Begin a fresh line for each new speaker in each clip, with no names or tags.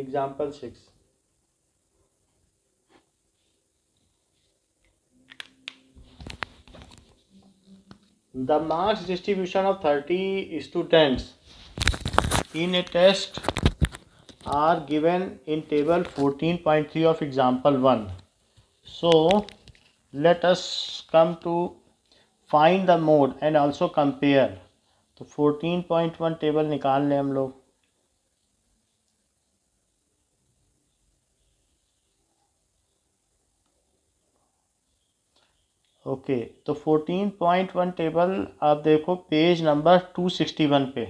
Example six the marks distribution of thirty students in a test are given in table fourteen point three of example one so let us come to find the mode and also compare तो fourteen point one table निकाल लें हम लोग okay तो fourteen point one table आप देखो page number two sixty one पे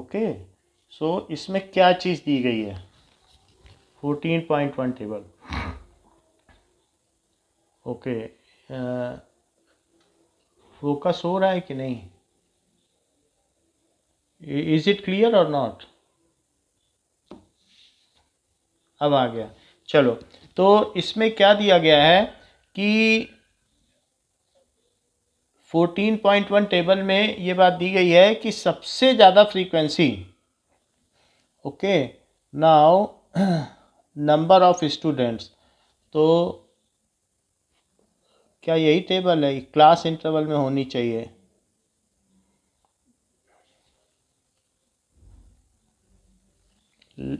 okay so इसमें क्या चीज़ दी गई है fourteen point one table okay focus हो रहा है कि नहीं इज इट क्लियर और नॉट अब आ गया चलो तो इसमें क्या दिया गया है कि 14.1 टेबल में ये बात दी गई है कि सबसे ज़्यादा frequency okay now number of students तो क्या यही टेबल है क्लास इंटरवल में होनी चाहिए ल...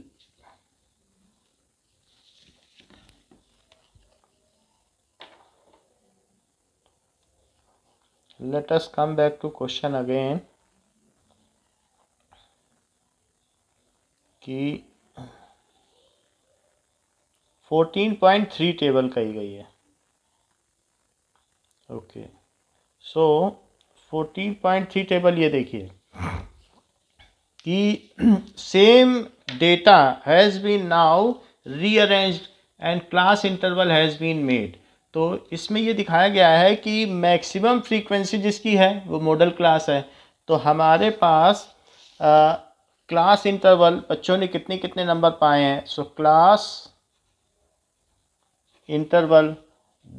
let us come back to question again कि 14.3 टेबल कही गई है ओके सो 14.3 टेबल ये देखिए कि same data has been now rearranged and class interval has been made तो इसमें ये दिखाया गया है कि मैक्सिमम फ्रीक्वेंसी जिसकी है वो मॉडल क्लास है तो हमारे पास क्लास इंटरवल बच्चों ने कितने कितने नंबर पाए हैं so class interval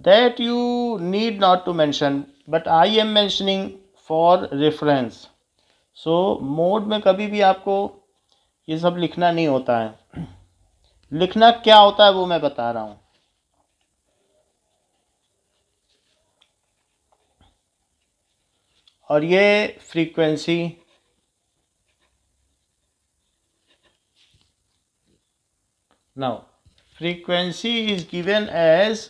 that you need not to mention but I am mentioning for reference so mode में कभी भी आपको ये सब लिखना नहीं होता है लिखना क्या होता है वो मैं बता रहा हूँ और ये frequency now frequency is given as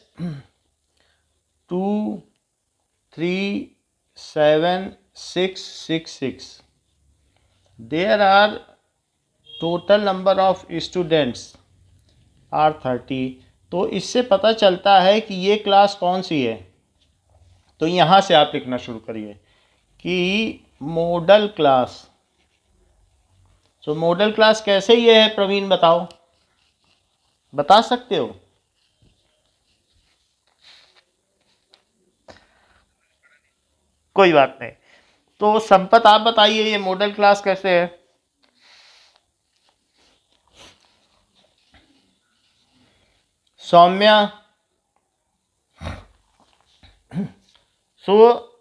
two three seven six six six there are total number of students are thirty तो इससे पता चलता है कि ये क्लास कौन सी है तो यहाँ से आप लिखना शुरू करिए कि modal class so modal class कैसे ये है प्रवीण बताओ बता सकते हो कोई बात नहीं तो संपत आप बताइए ये मॉडल क्लास कैसे है Saumya so so,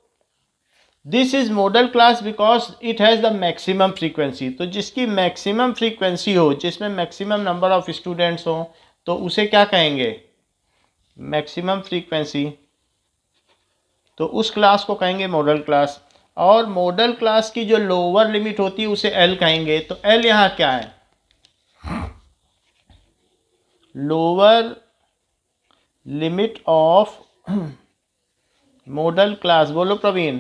this is modal class because it has the maximum frequency तो जिसकी मैक्सिमम फ्रीक्वेंसी हो जिसमें मैक्सिमम नंबर ऑफ स्टूडेंट्स हो तो उसे क्या कहेंगे मैक्सिमम फ्रीक्वेंसी तो उस क्लास को कहेंगे मॉडल क्लास और मॉडल क्लास की जो लोअर लिमिट होती है उसे एल कहेंगे तो एल यहाँ क्या है lower limit of modal class बोलो Praveen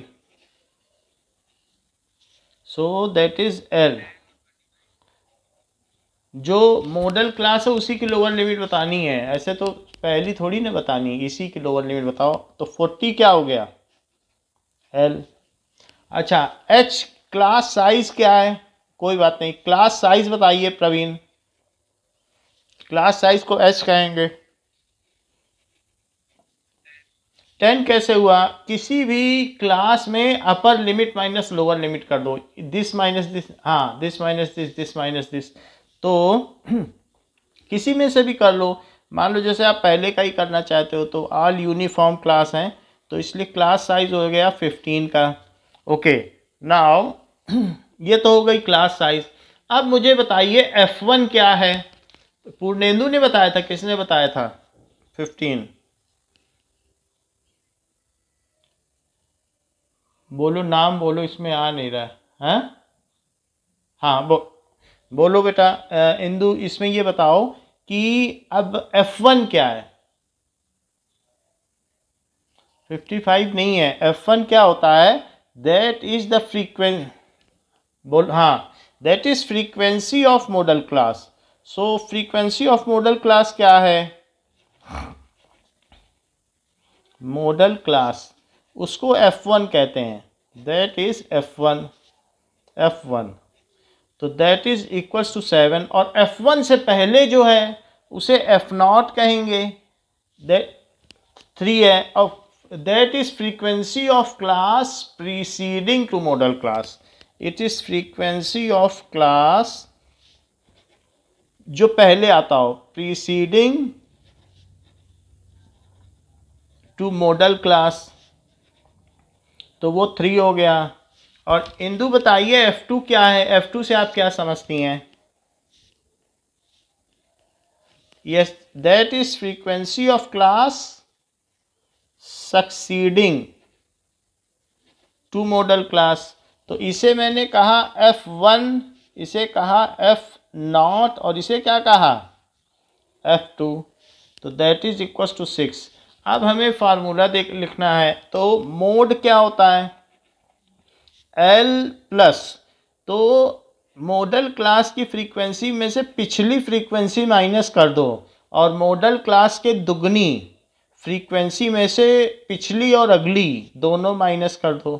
so that is L जो मॉडल क्लास है उसी की लोअर लिमिट बतानी है ऐसे तो पहली थोड़ी ना बतानी इसी की लोअर लिमिट बताओ तो फोर्टी क्या हो गया एल अच्छा एच क्लास साइज क्या है कोई बात नहीं क्लास साइज बताइए प्रवीण क्लास साइज को एच कहेंगे टेन कैसे हुआ किसी भी क्लास में upper limit minus lower limit कर दो दिस माइनस दिस हाँ this minus this this minus this तो किसी में से भी कर लो मान लो जैसे आप पहले का ही करना चाहते हो तो ऑल यूनिफॉर्म क्लास हैं तो इसलिए क्लास साइज हो गया फिफ्टीन का ओके नाउ ये तो हो गई क्लास साइज अब मुझे बताइए एफ वन क्या है पूर्णेंदु ने बताया था किसने बताया था फिफ्टीन बोलो नाम बोलो इसमें आ नहीं रहा है हाँ, हाँ बो बोलो बेटा इंदु इसमें ये बताओ कि अब एफ वन क्या है फिफ्टी फाइव नहीं है एफ वन क्या होता है दैट इज द फ्रीक्वेंस बोल हाँ that is frequency of modal class so frequency of modal class क्या है मॉडल क्लास उसको F1 कहते हैं दैट इज़ F1 F1 तो that is equals to seven और F1 से पहले जो है उसे एफ नॉट कहेंगे दैट थ्री है और that is frequency of class preceding to modal class it is frequency of class जो पहले आता हो प्रीसीडिंग टू मॉडल क्लास तो वो थ्री हो गया और इंदु बताइए एफ़ टू क्या है एफ़ टू से आप क्या समझती हैं yes that is frequency of class succeeding to modal class तो इसे मैंने कहा एफ़ वन इसे कहा एफ़ नॉट और इसे क्या कहा एफ़ टू तो that is equal to six अब हमें फार्मूला देख लिखना है तो मोड क्या होता है एल प्लस तो मॉडल क्लास की फ्रीक्वेंसी में से पिछली फ्रीक्वेंसी माइनस कर दो और मॉडल क्लास के दुगनी फ्रीक्वेंसी में से पिछली और अगली दोनों माइनस कर दो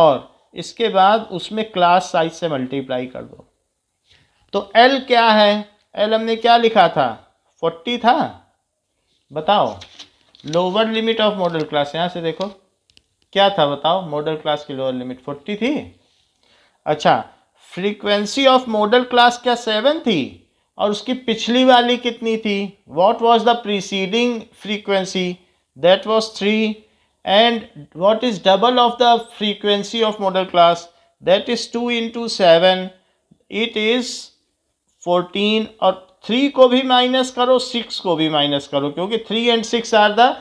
और इसके बाद उसमें क्लास साइज से मल्टीप्लाई कर दो तो एल क्या है एल हमने क्या लिखा था फोर्टी था बताओ lower limit of modal class यहाँ से देखो क्या था बताओ मॉडल क्लास की लोअर लिमिट फोर्टी थी अच्छा फ्रीक्वेंसी ऑफ मॉडल क्लास क्या सेवन थी और उसकी पिछली वाली कितनी थी what was the preceding frequency that was three and what is double of the frequency of modal class that is two into seven it is fourteen और three को भी माइनस करो सिक्स को भी माइनस करो क्योंकि three and six are the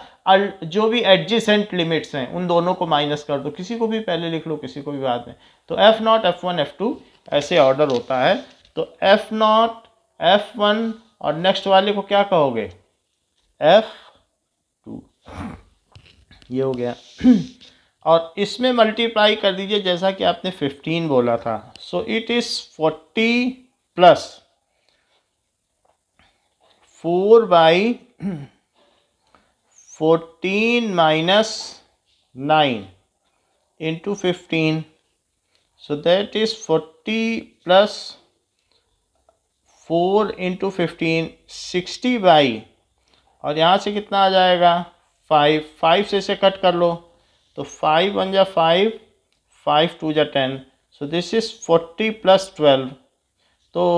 जो भी एडजेसेंट लिमिट्स हैं उन दोनों को माइनस कर दो किसी को भी पहले लिख लो किसी को भी बाद में तो F not F one F two ऐसे ऑर्डर होता है तो एफ नॉट एफ वन और नेक्स्ट वाले को क्या कहोगे एफ टू ये हो गया और इसमें मल्टीप्लाई कर दीजिए जैसा कि आपने फिफ्टीन बोला था so it is forty plus four by fourteen minus nine into fifteen so that is forty plus four into fifteen sixty by और यहाँ से कितना आ जाएगा फाइव फाइव से इसे कट कर लो तो फाइव वन जा फाइव फाइव टू जा ten so this is forty plus twelve तो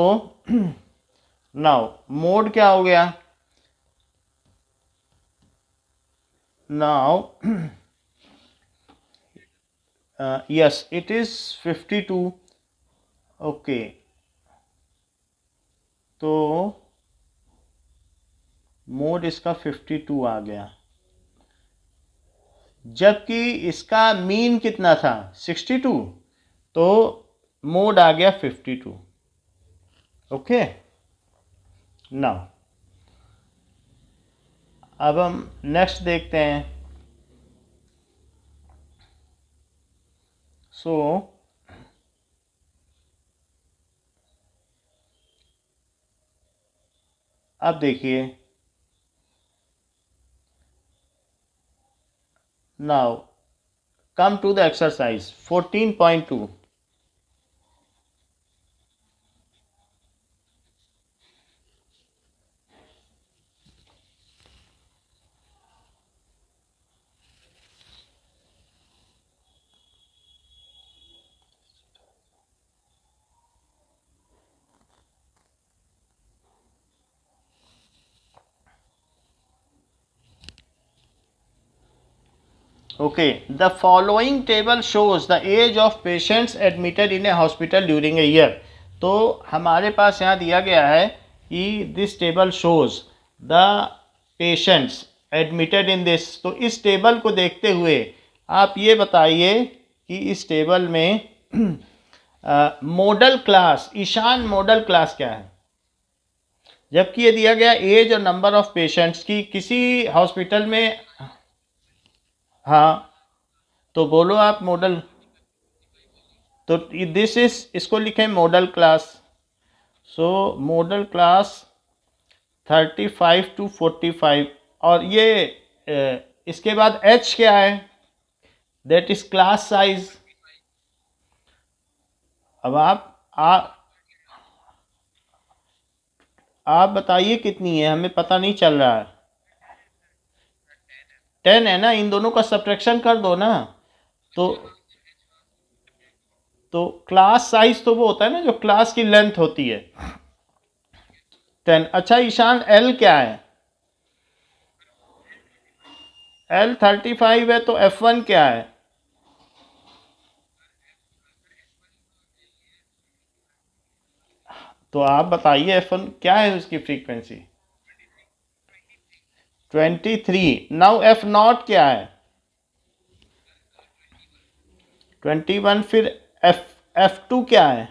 नाउ मोड क्या हो गया now yes it is fifty two okay तो मोड इसका फिफ्टी टू आ गया जबकि इसका मीन कितना था सिक्सटी टू तो मोड आ गया फिफ्टी टू ओके नाउ अब हम नेक्स्ट देखते हैं सो अब देखिए now come to the exercise fourteen point two okay the following table shows the age of patients admitted in a hospital during a year तो हमारे पास यहाँ दिया गया है कि this table shows the patients admitted in this तो इस table को देखते हुए आप ये बताइए कि इस टेबल में modal class uh, Ishaan modal class क्या है जबकि ये दिया गया एज और नंबर ऑफ पेशेंट्स की किसी हॉस्पिटल में हाँ तो बोलो आप मॉडल तो दिस इज इसको लिखें modal class so modal class thirty five to forty five और ये इसके बाद एच क्या है दैट इज़ क्लास साइज अब आप आ, आप बताइए कितनी है हमें पता नहीं चल रहा है टेन है ना इन दोनों का सब्ट्रैक्शन कर दो ना तो तो क्लास साइज तो वो होता है ना जो क्लास की लेंथ होती है टेन अच्छा ईशान एल क्या है एल थर्टी फाइव है तो एफ वन क्या है तो आप बताइए एफ वन क्या है उसकी frequency twenty three now F nought क्या है ट्वेंटी वन फिर एफ एफ टू क्या है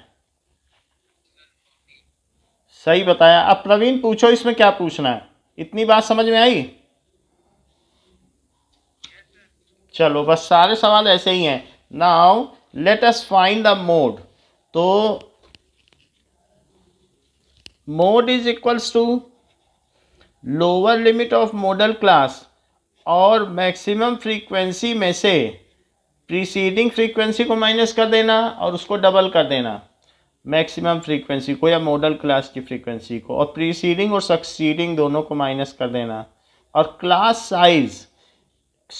सही बताया अब प्रवीण पूछो इसमें क्या पूछना है इतनी बात समझ में आई चलो बस सारे सवाल ऐसे ही हैं now let us find the mode तो mode is equals to lower limit of modal class और मैक्सिमम फ्रीक्वेंसी में से प्रीसीडिंग फ्रीक्वेंसी को माइनस कर देना और उसको डबल कर देना मैक्सिमम फ्रीक्वेंसी को या मॉडल क्लास की फ्रीक्वेंसी को और प्रीसीडिंग और सक्सीडिंग दोनों को माइनस कर देना और क्लास साइज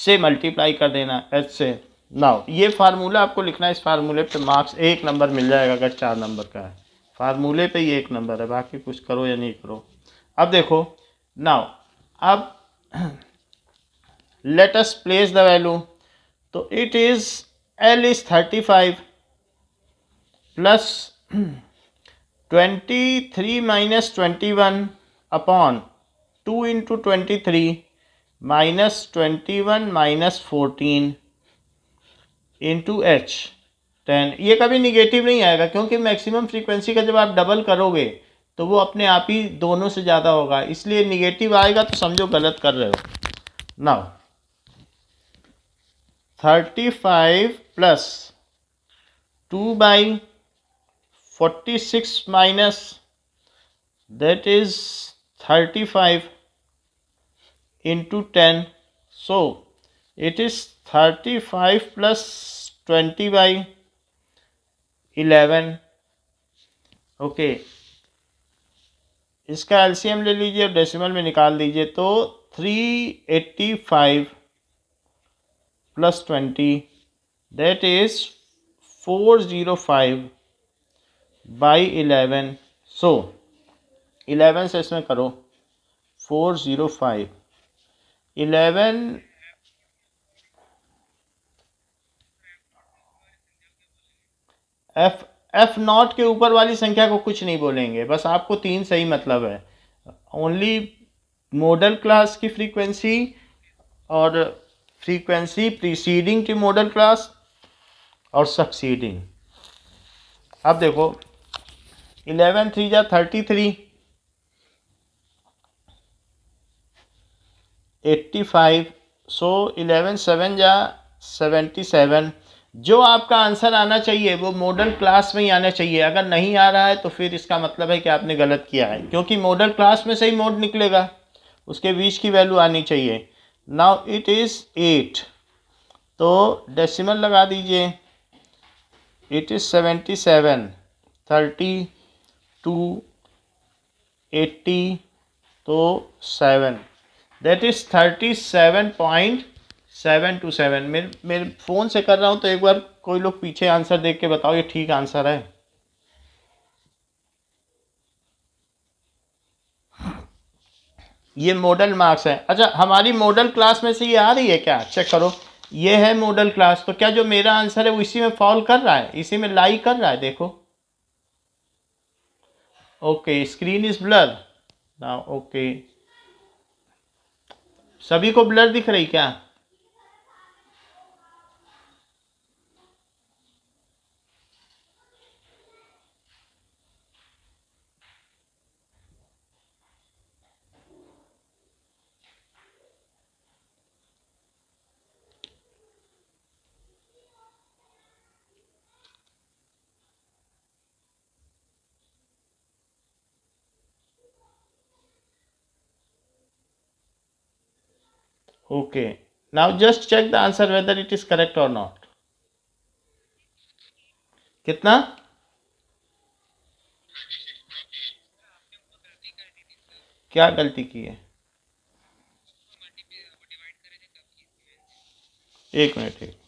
से मल्टीप्लाई कर देना एच से नाउ ये फार्मूला आपको लिखना है इस फार्मूले पे मार्क्स एक नंबर मिल जाएगा अगर चार नंबर का है फार्मूले पे ये एक नंबर है बाकी कुछ करो या नहीं करो अब देखो नाउ अब let us place the value तो it is L is thirty five plus twenty three minus twenty one upon two into twenty three minus twenty one minus fourteen into H ten ये कभी negative नहीं आएगा क्योंकि maximum frequency का जब आप double करोगे तो वो अपने आप ही दोनों से ज़्यादा होगा इसलिए निगेटिव आएगा तो समझो गलत कर रहे हो ना thirty five plus two by forty six minus is thirty five into ten so it is thirty five plus twenty by eleven okay इसका एलसीएम ले लीजिए और डेसिमल में निकाल दीजिए तो three eighty five plus twenty that is four zero five by eleven so eleven से इसमें करो four zero five eleven F F naught के ऊपर वाली संख्या को कुछ नहीं बोलेंगे बस आपको तीन सही मतलब है ओनली मॉडल क्लास की फ्रीक्वेंसी और frequency preceding to modal class और सक्सीडिंग अब देखो इलेवन थ्री या thirty three eighty five so eleven seven या सेवेंटी सेवन जो आपका आंसर आना चाहिए वो मॉडल क्लास में ही आना चाहिए अगर नहीं आ रहा है तो फिर इसका मतलब है कि आपने गलत किया है क्योंकि मॉडल क्लास में से ही मोड निकलेगा उसके बीच की वैल्यू आनी चाहिए नाउ इट इज़ एट तो डेसिमल लगा दीजिए it is seventy seven thirty two eighty तो seven that is thirty seven point seven two seven मेरे मेरे फ़ोन से कर रहा हूँ तो एक बार कोई लोग पीछे आंसर देख के बताओ ये ठीक आंसर है ये मॉडल मार्क्स है अच्छा हमारी मॉडल क्लास में से ये आ रही है क्या चेक करो ये है मॉडल क्लास तो क्या जो मेरा आंसर है वो इसी में फॉल कर रहा है इसी में लाई कर रहा है देखो ओके स्क्रीन इज ब्लर ना ओके सभी को ब्लर दिख रही क्या Okay. Now just check the answer whether it is correct or not. kitna क्या गलती की है एक मिनट एक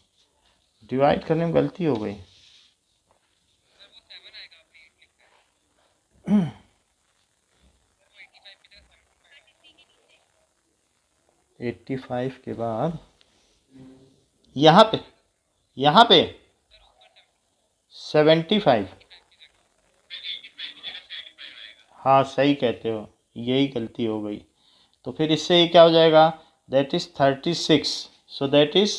डिवाइड करने में गलती हो गई एट्टी फाइव के बाद यहाँ पे यहाँ पे सेवेंटी फाइव हाँ सही कहते हो यही गलती हो गई तो फिर इससे ये क्या हो जाएगा that is thirty six so that is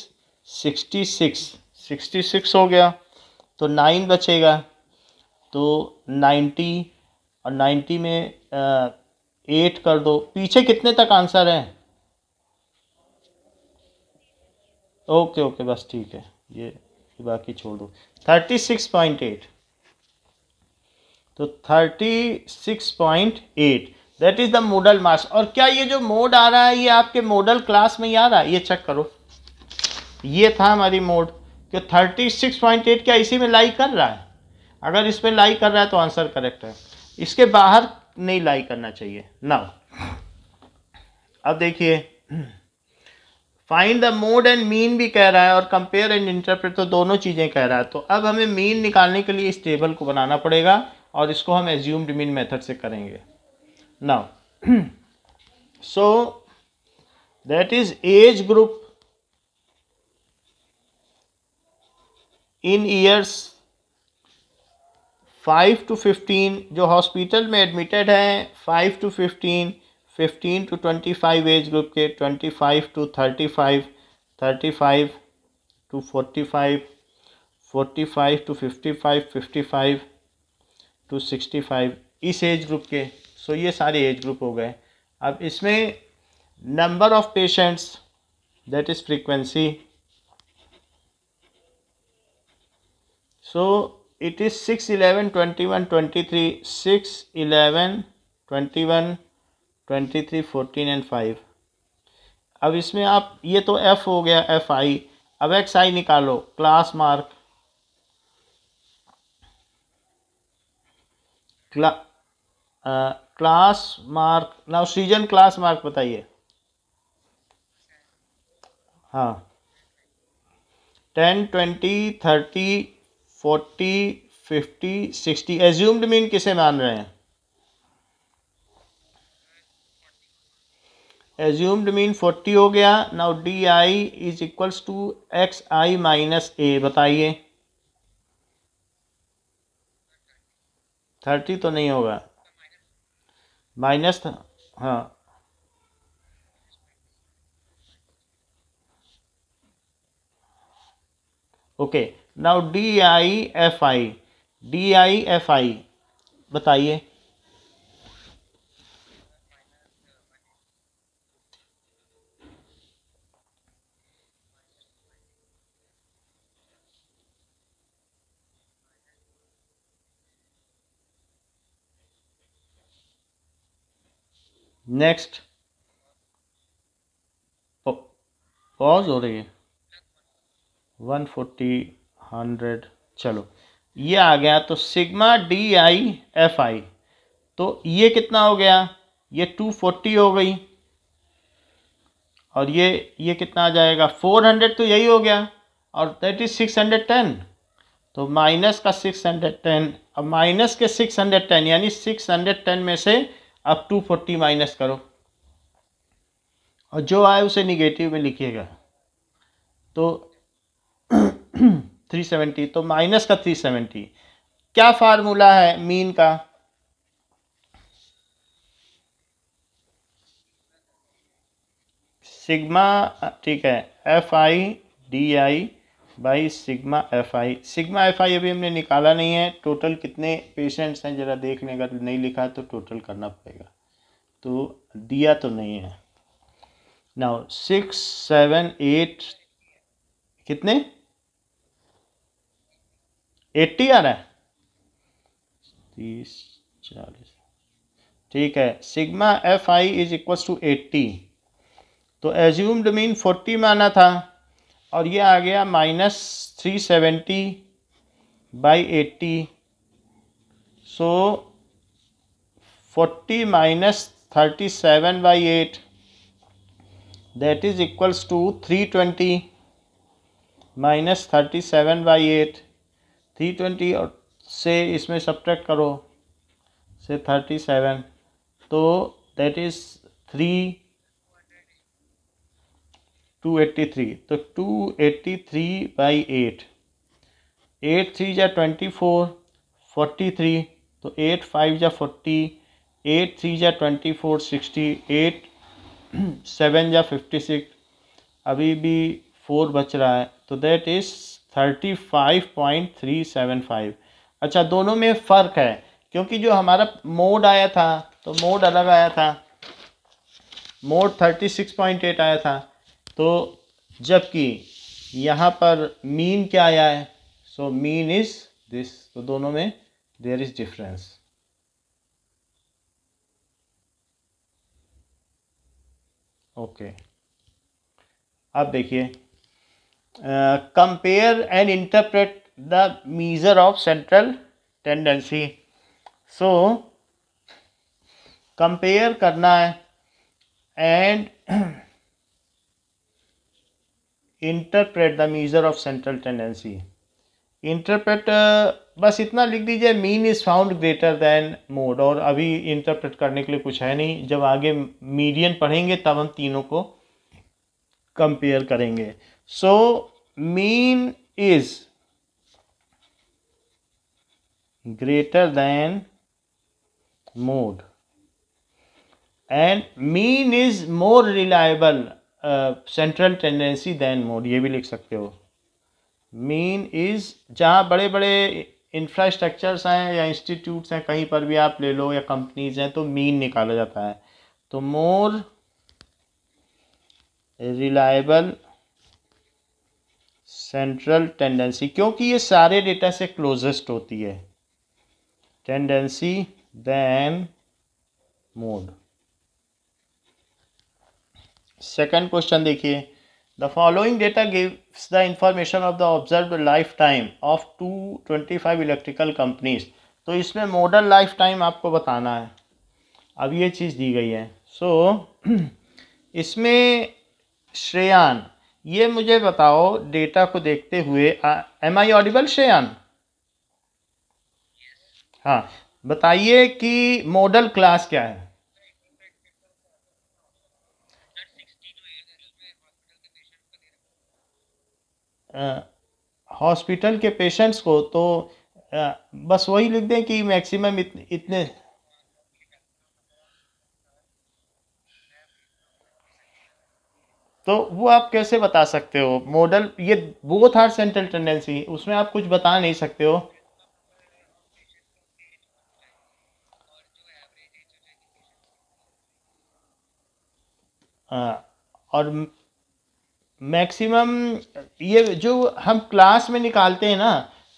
sixty six sixty six हो गया तो नाइन बचेगा तो नाइन्टी और नाइन्टी में एट कर दो पीछे कितने तक आंसर है ओके ओके बस ठीक है ये बाकी छोड़ दो थर्टी सिक्स पॉइंट एट तो thirty six point eight that is the modal mass और क्या ये जो मोड आ रहा है ये आपके मॉडल क्लास में ही आ रहा है ये चेक करो ये था हमारी मोड कि थर्टी सिक्स पॉइंट एट क्या इसी में लाई कर रहा है अगर इस पर लाई कर रहा है तो आंसर करेक्ट है इसके बाहर नहीं लाई करना चाहिए ना अब देखिए find the mode and mean भी कह रहा है और कंपेयर एंड इंटरप्रेट तो दोनों चीज़ें कह रहा है तो अब हमें मीन निकालने के लिए इस टेबल को बनाना पड़ेगा और इसको हम एज्यूम्ड मीन मेथड से करेंगे now so that is age group in years five to fifteen जो हॉस्पिटल में एडमिटेड हैं five to fifteen fifteen to twenty five age group के twenty five to thirty five thirty five to forty five forty five to fifty five fifty five to sixty five इस age group के so so ये सारे age group हो गए अब इसमें number of patients that is frequency so it is six eleven twenty one twenty three six eleven twenty one twenty three fourteen and five अब इसमें आप ये तो एफ़ हो गया एफ आई अब एक्स आई निकालो class mark class mark now season class mark बताइए हाँ ten twenty thirty forty fifty sixty assumed mean किसे मान रहे हैं एज्यूम्ड मीन फोर्टी हो गया now D I is equals to X I minus A बताइए थर्टी तो नहीं होगा माइनस हाँ okay now D I F I D I F I बताइए नेक्स्ट पॉज हो रही है वन फोर्टी हंड्रेड चलो ये आ गया तो sigma D I F I तो ये कितना हो गया ये टू फोर्टी हो गई और ये ये कितना आ जाएगा फोर हंड्रेड तो यही हो गया और that is six hundred ten तो माइनस का सिक्स हंड्रेड टेन अब माइनस के सिक्स हंड्रेड टेन यानी सिक्स हंड्रेड टेन में से अब टू फोर्टी माइनस करो और जो आए उसे निगेटिव में लिखिएगा तो थ्री सेवेंटी तो माइनस का थ्री सेवेंटी क्या फार्मूला है मीन का सिग्मा ठीक है F I D I by sigma F I sigma F I अभी हमने निकाला नहीं है टोटल कितने पेशेंट्स हैं ज़रा देख अगर नहीं लिखा तो टोटल करना पड़ेगा तो दिया तो नहीं है नाउ सिक्स सेवन एट कितने एट्टी आ रहा है तीस चालीस ठीक है sigma F I is equal to eighty तो एज्यूम्ड मीन फोर्टी में आना था और ये आ गया minus three seventy by eighty so forty minus thirty seven by eight that is equals to three twenty minus thirty seven by eight three twenty और से इसमें सब्ट्रैक्ट करो से थर्टी सेवन तो दैट इज़ थ्री 283 तो 283 by eight eight three या twenty four forty three तो eight five या फोर्टी एट थ्री या twenty four sixty eight seven या फिफ्टी सिक्स अभी भी फोर बच रहा है तो that is thirty five point three seven five अच्छा दोनों में फ़र्क है क्योंकि जो हमारा मोड आया था तो मोड अलग आया था mode thirty six point eight आया था तो जबकि यहाँ पर मीन क्या आया है सो मीन इज़ दिस तो दोनों में देयर इज़ डिफरेंस ओके अब देखिए compare and interpret the measure of central tendency so compare करना है and interpret the measure of central tendency interpret बस इतना लिख दीजिए mean is found greater than mode और अभी इंटरप्रेट करने के लिए कुछ है नहीं जब आगे मीडियन पढ़ेंगे तब हम तीनों को कंपेयर करेंगे so mean is greater than mode and mean is more reliable central tendency than mode ये भी लिख सकते हो मीन इज़ जहाँ बड़े बड़े इंफ्रास्ट्रक्चर्स हैं या इंस्टीट्यूट्स हैं कहीं पर भी आप ले लो या कंपनीज हैं तो मीन निकाला जाता है तो मोर रिलायबल सेंट्रल टेंडेंसी क्योंकि ये सारे डेटा से क्लोजेस्ट होती है tendency than mode second question देखिए the following data gives the information of the observe life time of two twenty five electrical companies तो इसमें मॉडल लाइफ टाइम आपको बताना है अब ये चीज़ दी गई है सो so, इसमें श्रेयान ये मुझे बताओ डेटा को देखते हुए एम आई ऑडिबल श्रेयान हाँ बताइए कि मॉडल क्लास क्या है हॉस्पिटल के पेशेंट्स को तो आ, बस वही लिख दें कि मैक्सिमम इतने, इतने तो वो आप कैसे बता सकते हो मॉडल ये बोथ आर सेंट्रल टेंडेंसी उसमें आप कुछ बता नहीं सकते हो आ, और मैक्सिमम ये जो हम क्लास में निकालते हैं ना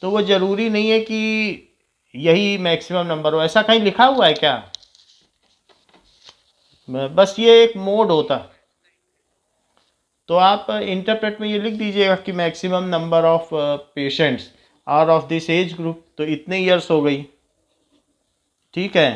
तो वो ज़रूरी नहीं है कि यही मैक्सिमम नंबर हो ऐसा कहीं लिखा हुआ है क्या बस ये एक मोड होता तो आप इंटरप्रेट में ये लिख दीजिएगा कि maximum number of patients are of this age group तो इतने ईयर्स हो गई ठीक है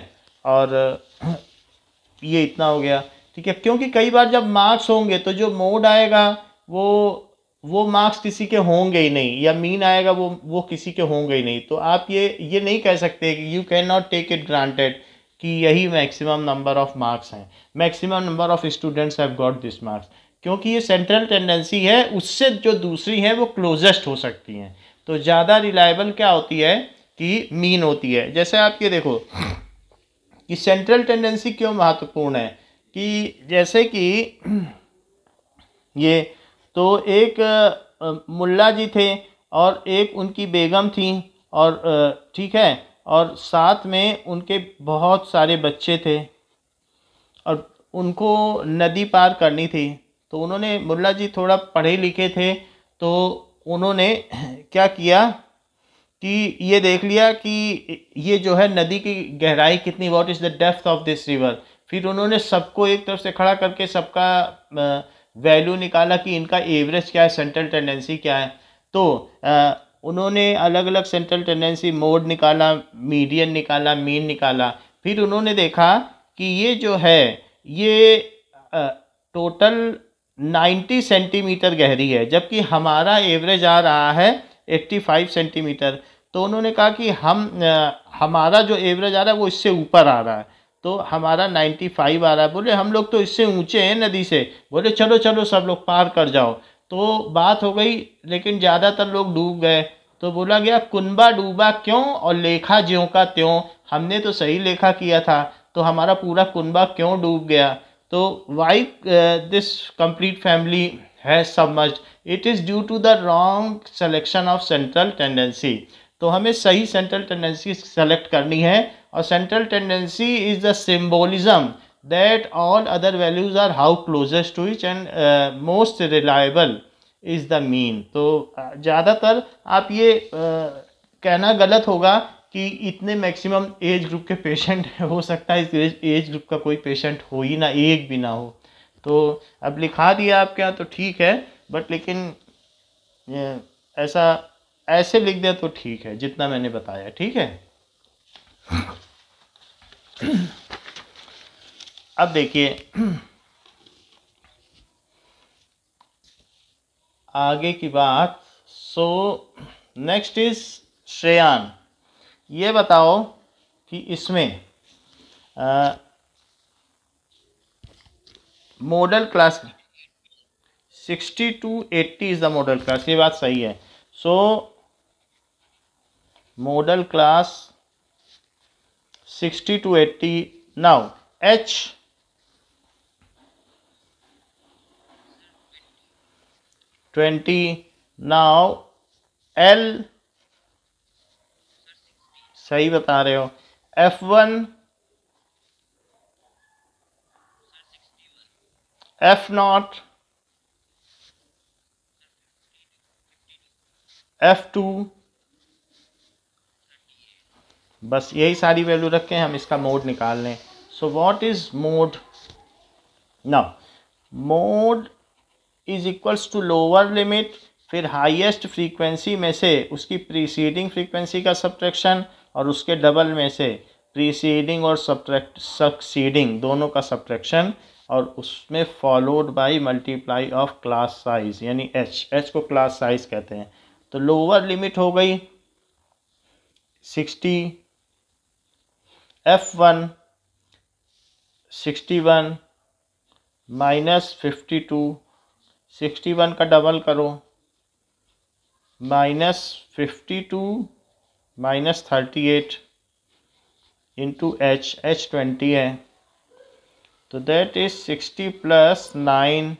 और ये इतना हो गया ठीक है क्योंकि कई बार जब मार्क्स होंगे तो जो मोड आएगा वो वो मार्क्स किसी के होंगे ही नहीं या मीन आएगा वो वो किसी के होंगे ही नहीं तो आप ये ये नहीं कह सकते कि you can not take it granted कि यही मैक्सिमम नंबर ऑफ़ मार्क्स हैं maximum number of students have got this marks क्योंकि ये सेंट्रल टेंडेंसी है उससे जो दूसरी हैं वो क्लोजेस्ट हो सकती हैं तो ज़्यादा रिलायबल क्या होती है कि मीन होती है जैसे आप ये देखो कि सेंट्रल टेंडेंसी क्यों महत्वपूर्ण है कि जैसे कि ये तो एक मुल्ला जी थे और एक उनकी बेगम थी और ठीक है और साथ में उनके बहुत सारे बच्चे थे और उनको नदी पार करनी थी तो उन्होंने मुल्ला जी थोड़ा पढ़े लिखे थे तो उन्होंने क्या किया कि ये देख लिया कि ये जो है नदी की गहराई कितनी what is the depth of this river फिर उन्होंने सबको एक तरफ से खड़ा करके सबका वैल्यू निकाला कि इनका एवरेज क्या है सेंट्रल टेंडेंसी क्या है तो आ, उन्होंने अलग अलग सेंट्रल टेंडेंसी मोड निकाला मीडियन निकाला मीन निकाला फिर उन्होंने देखा कि ये जो है ये आ, टोटल 90 सेंटीमीटर गहरी है जबकि हमारा एवरेज आ रहा है 85 सेंटीमीटर तो उन्होंने कहा कि हम आ, हमारा जो एवरेज आ रहा है वो इससे ऊपर आ रहा है तो हमारा 95 आ रहा है बोले हम लोग तो इससे ऊंचे हैं नदी से बोले चलो चलो सब लोग पार कर जाओ तो बात हो गई लेकिन ज़्यादातर लोग डूब गए तो बोला गया कुनबा डूबा क्यों और लेखा ज्यों का त्यों हमने तो सही लेखा किया था तो हमारा पूरा कुनबा क्यों डूब गया तो why this complete family has submerge it is due to the wrong selection of central tendency तो हमें सही सेंट्रल टेंडेंसी सेलेक्ट करनी है और central tendency is the symbolism that all other values are how closest to each and most reliable is the mean तो uh, ज़्यादातर आप ये uh, कहना गलत होगा कि इतने मैक्सिमम एज ग्रुप के पेशेंट हो सकता है इस एज ग्रुप का कोई पेशेंट हो ही ना एक भी ना हो तो अब लिखा दिया आपके यहाँ तो ठीक है बट लेकिन ऐसा ऐसे लिख दिया तो ठीक है जितना मैंने बताया ठीक है अब देखिए आगे की बात सो नेक्स्ट इज श्रेयान ये बताओ कि इसमें modal class sixty to eighty is the modal class ये बात सही है so modal class 60 to 80 now h Twenty now L सही बता रहे हो F one F naught F two बस यही सारी वैल्यू रखें हम इसका मोड निकाल लें so what is mode now mode is equals to lower limit फिर हाईएस्ट फ्रीक्वेंसी में से उसकी प्रीसीडिंग फ्रीक्वेंसी का सब्ट्रैक्शन और उसके डबल में से प्रीसीडिंग और सब्ट्रैक्ट सक्सीडिंग दोनों का सब्ट्रैक्शन और उसमें followed by multiply of class size यानी एच एच को क्लास साइज कहते हैं तो लोअर लिमिट हो गई sixty F one sixty one minus fifty to sixty one का डबल करो minus fifty two minus thirty eight into H H twenty है तो that is sixty plus nine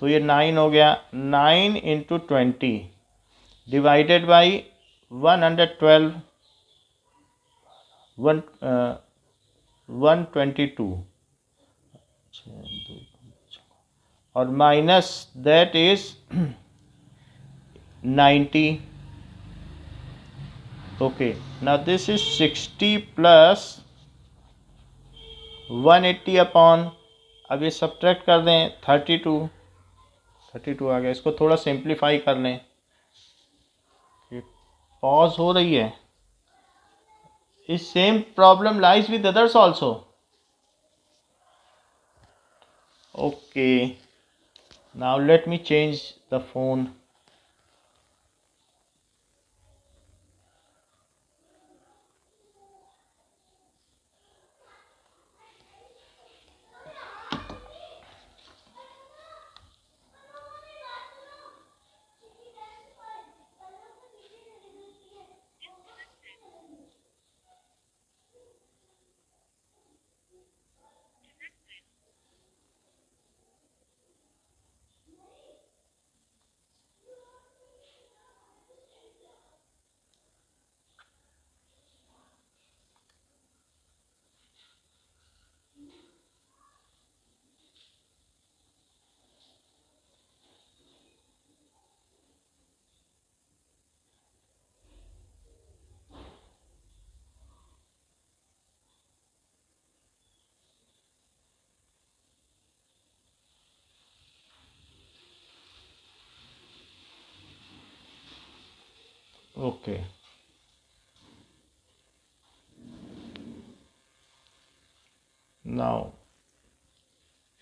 तो ये नाइन हो गया nine into twenty divided by one hundred twelve one one twenty to अच्छा, और minus that is ninety okay ना this is sixty plus one eighty upon अब ये सब्ट्रैक्ट कर दें थर्टी टू थर्टी टू आ गया इसको थोड़ा सिंप्लीफाई कर लें पॉज हो रही है This same problem lies with others also. Okay. Now let me change the phone.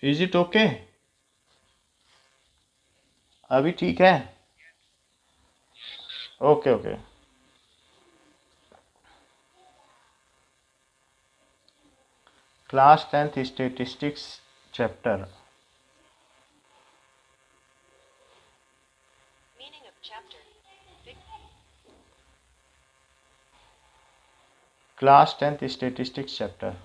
Is it okay अभी ठीक है okay okay class tenth statistics chapter class tenth statistics chapter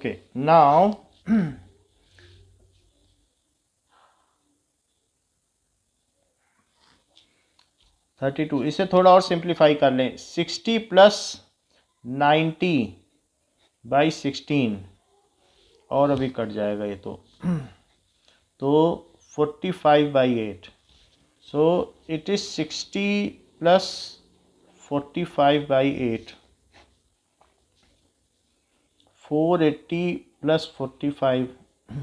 okay now thirty two इसे थोड़ा और simplify कर लें sixty plus ninety by sixteen और अभी कट जाएगा ये तो तो forty five by eight so it is sixty plus forty five by eight four eighty plus forty five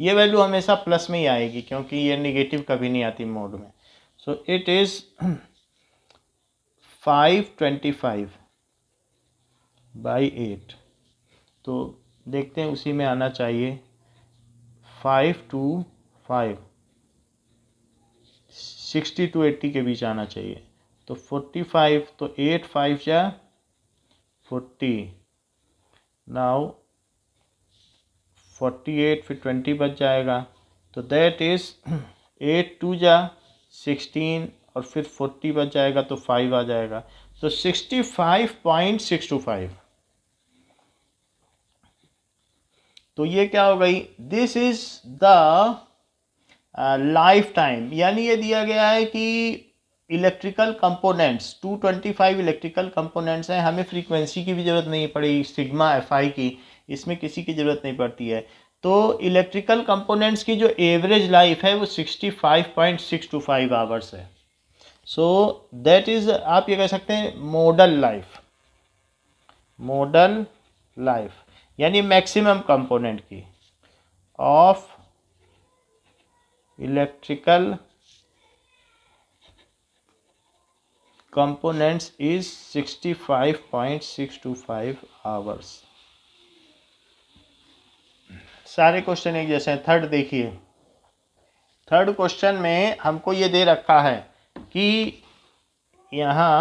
ये वैल्यू हमेशा प्लस में ही आएगी क्योंकि ये निगेटिव कभी नहीं आती मोड में so it is five twenty five by eight तो देखते हैं उसी में आना चाहिए five two five sixty to eighty के बीच आना चाहिए तो फोर्टी फाइव तो एट फाइव या फोर्टी नाउ फोर्टी एट फिर ट्वेंटी बच जाएगा तो दैट इज़ एट टू जा सिक्सटीन और फिर फोर्टी बच जाएगा तो फाइव आ जाएगा तो sixty five point six two five तो ये क्या हो गई this is the life time यानी ये दिया गया है कि इलेक्ट्रिकल कंपोनेंट्स 225 इलेक्ट्रिकल कंपोनेंट्स हैं हमें फ्रीक्वेंसी की भी ज़रूरत नहीं पड़ेगी सिग्मा एफ आई की इसमें किसी की ज़रूरत नहीं पड़ती है तो इलेक्ट्रिकल कंपोनेंट्स की जो एवरेज लाइफ है वो 65.625 आवर्स है सो दैट इज़ आप ये कह सकते हैं मॉडल लाइफ मॉडल लाइफ यानी मैक्सिमम कंपोनेंट की of electrical components is 65.625 hours सारे क्वेश्चन एक जैसे हैं थर्ड देखिए थर्ड क्वेश्चन में हमको ये दे रखा है कि यहाँ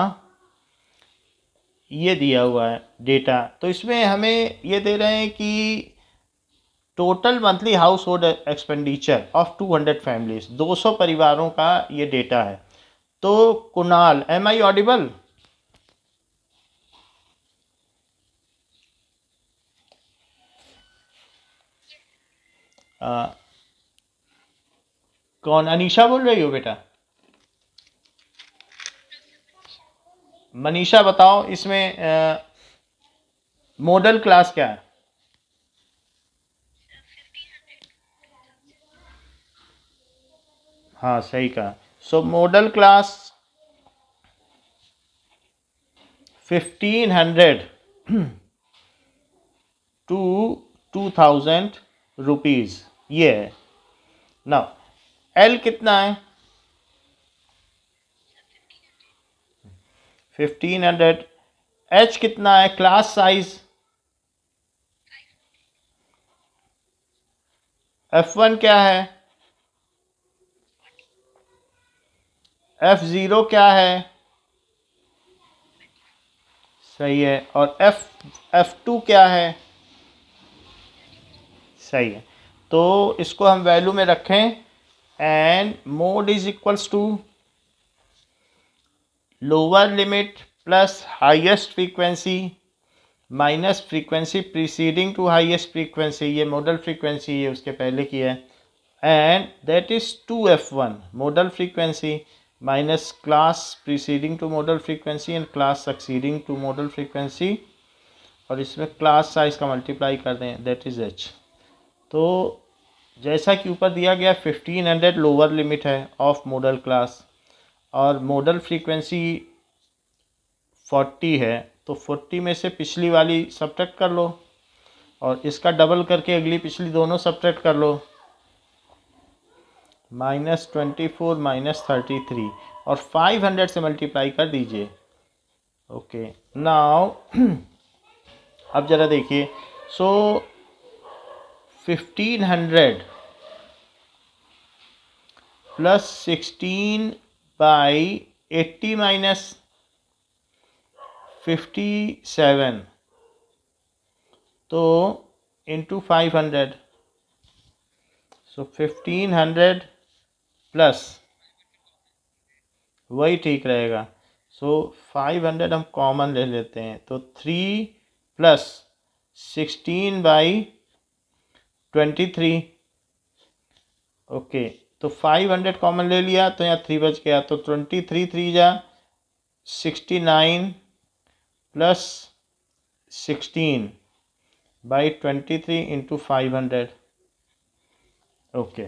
ये दिया हुआ है डेटा तो इसमें हमें ये दे रहे हैं कि total monthly household expenditure of 200 families 200 परिवारों का ये डेटा है तो कुणाल एम आई ऑडिबल कौन अनीशा बोल रही हो बेटा मनीषा बताओ इसमें मॉडल क्लास क्या है हाँ सही कहा class fifteen hundred 1500 to 2000 rupees ये है ना एल कितना है 1500 एच कितना है क्लास साइज एफ वन क्या है एफ ज़ीरो क्या है सही है और एफ एफ टू क्या है सही है तो इसको हम वैल्यू में रखें and mode is equals to lower limit plus highest frequency minus frequency preceding to highest frequency ये मॉडल फ्रीक्वेंसी ये उसके पहले की है and that is two F one modal frequency minus class preceding to modal frequency and class succeeding to modal frequency और इसमें class size का multiply कर दें दैट इज़ एच तो जैसा कि ऊपर दिया गया फिफ्टीन हंड्रेड लोअर लिमिट है ऑफ मॉडल क्लास और मॉडल फ्रीक्वेंसी फोर्टी है तो फोर्टी में से पिछली वाली सब्ट्रैक्ट कर लो और इसका डबल करके अगली पिछली दोनों सब्ट्रैक्ट कर लो minus twenty four minus thirty three और फाइव हंड्रेड से मल्टीप्लाई कर दीजिए ओके नाउ अब ज़रा देखिए so fifteen hundred plus sixteen by eighty minus fifty seven तो into five hundred so fifteen hundred plus वही ठीक रहेगा सो फाइव हंड्रेड हम कॉमन ले लेते हैं तो three plus sixteen by twenty three okay तो फाइव हंड्रेड कॉमन ले लिया तो यहाँ थ्री बच गया तो ट्वेंटी थ्री थ्री जा sixty nine plus sixteen by twenty three into five hundred okay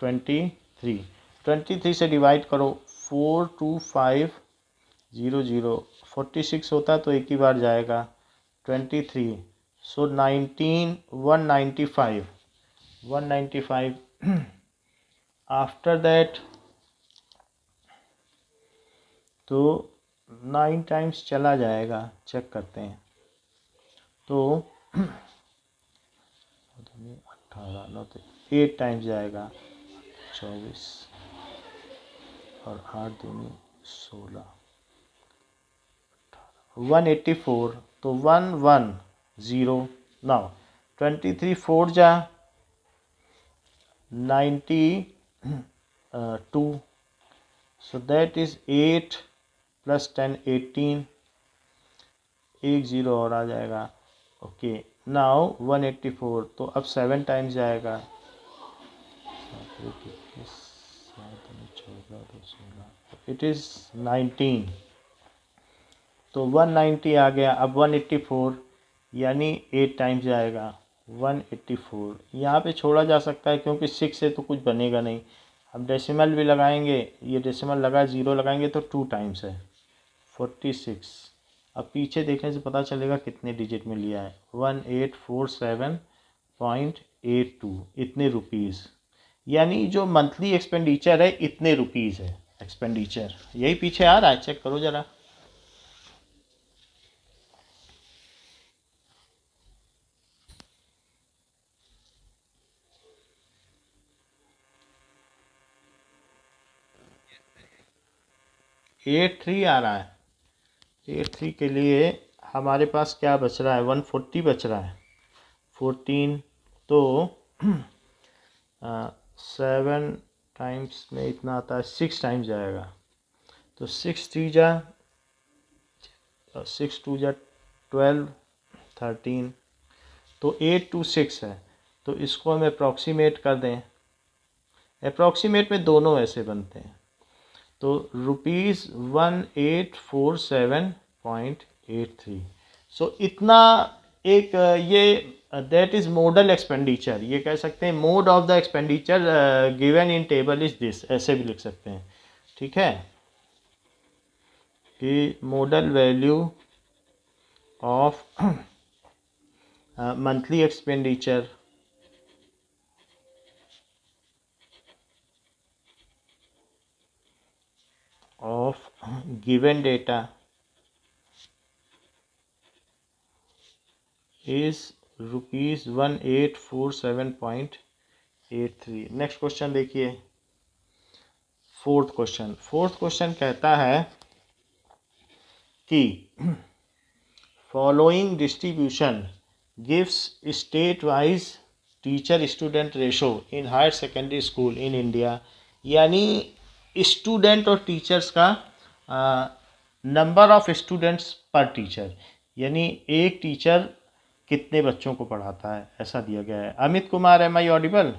twenty three twenty three से डिवाइड करो four two five zero zero forty six होता तो एक ही बार जाएगा twenty three so nineteen one ninety five one ninety five after that तो nine times चला जाएगा चेक करते हैं तो अठारह नौ एट टाइम्स जाएगा चौबीस और आठ दूनी सोलह वन एट्टी फोर तो वन वन ज़ीरो नौ ट्वेंटी थ्री फोर जा ninety two so that is eight plus ten eighteen एक ज़ीरो और आ जाएगा ओके नाउ फोर तो अब सेवन टाइम्स जाएगा ओके इट इज़ नाइनटीन तो वन नाइन्टी आ गया अब वन एट्टी फोर यानी एट टाइम्स आएगा वन एट्टी फोर यहाँ पर छोड़ा जा सकता है क्योंकि सिक्स से तो कुछ बनेगा नहीं अब डेसिमल भी लगाएंगे ये डेसिमल लगा ज़ीरो लगाएंगे तो टू टाइम्स है फोर्टी सिक्स अब पीछे देखने से पता चलेगा कितने डिजिट में लिया है one eight eight four seven point two इतने रुपीज़ यानी जो मंथली एक्सपेंडिचर है इतने रुपीज़ है एक्सपेंडिचर यही पीछे आ रहा है चेक करो ज़रा एट थ्री आ रहा है एट थ्री के लिए हमारे पास क्या बच रहा है वन फोर्टी बच रहा है फोर्टीन तो सेवन टाइम्स में इतना आता है सिक्स टाइम्स जाएगा तो सिक्स थ्री जा सिक्स टू जा ट्वेल्व थर्टीन तो एट टू सिक्स है तो इसको हम अप्रॉक्सीमेट कर दें अप्रॉक्सीमेट में दोनों ऐसे बनते हैं तो rupees one eight four seven point eight three so इतना एक ये दैट इज़ मोडल एक्सपेंडिचर ये कह सकते हैं mode of the expenditure given in table is this ऐसे भी लिख सकते हैं ठीक है कि modal value of monthly expenditure of given data is rupees one eight four seven point eight three next question देखिए फोर्थ क्वेश्चन फोर्थ क्वेश्चन कहता है कि following distribution gives state wise teacher student ratio in higher secondary school in India यानी student और teachers का number of students पर teacher यानी एक टीचर कितने बच्चों को पढ़ाता है ऐसा दिया गया है Amit Kumar am I audible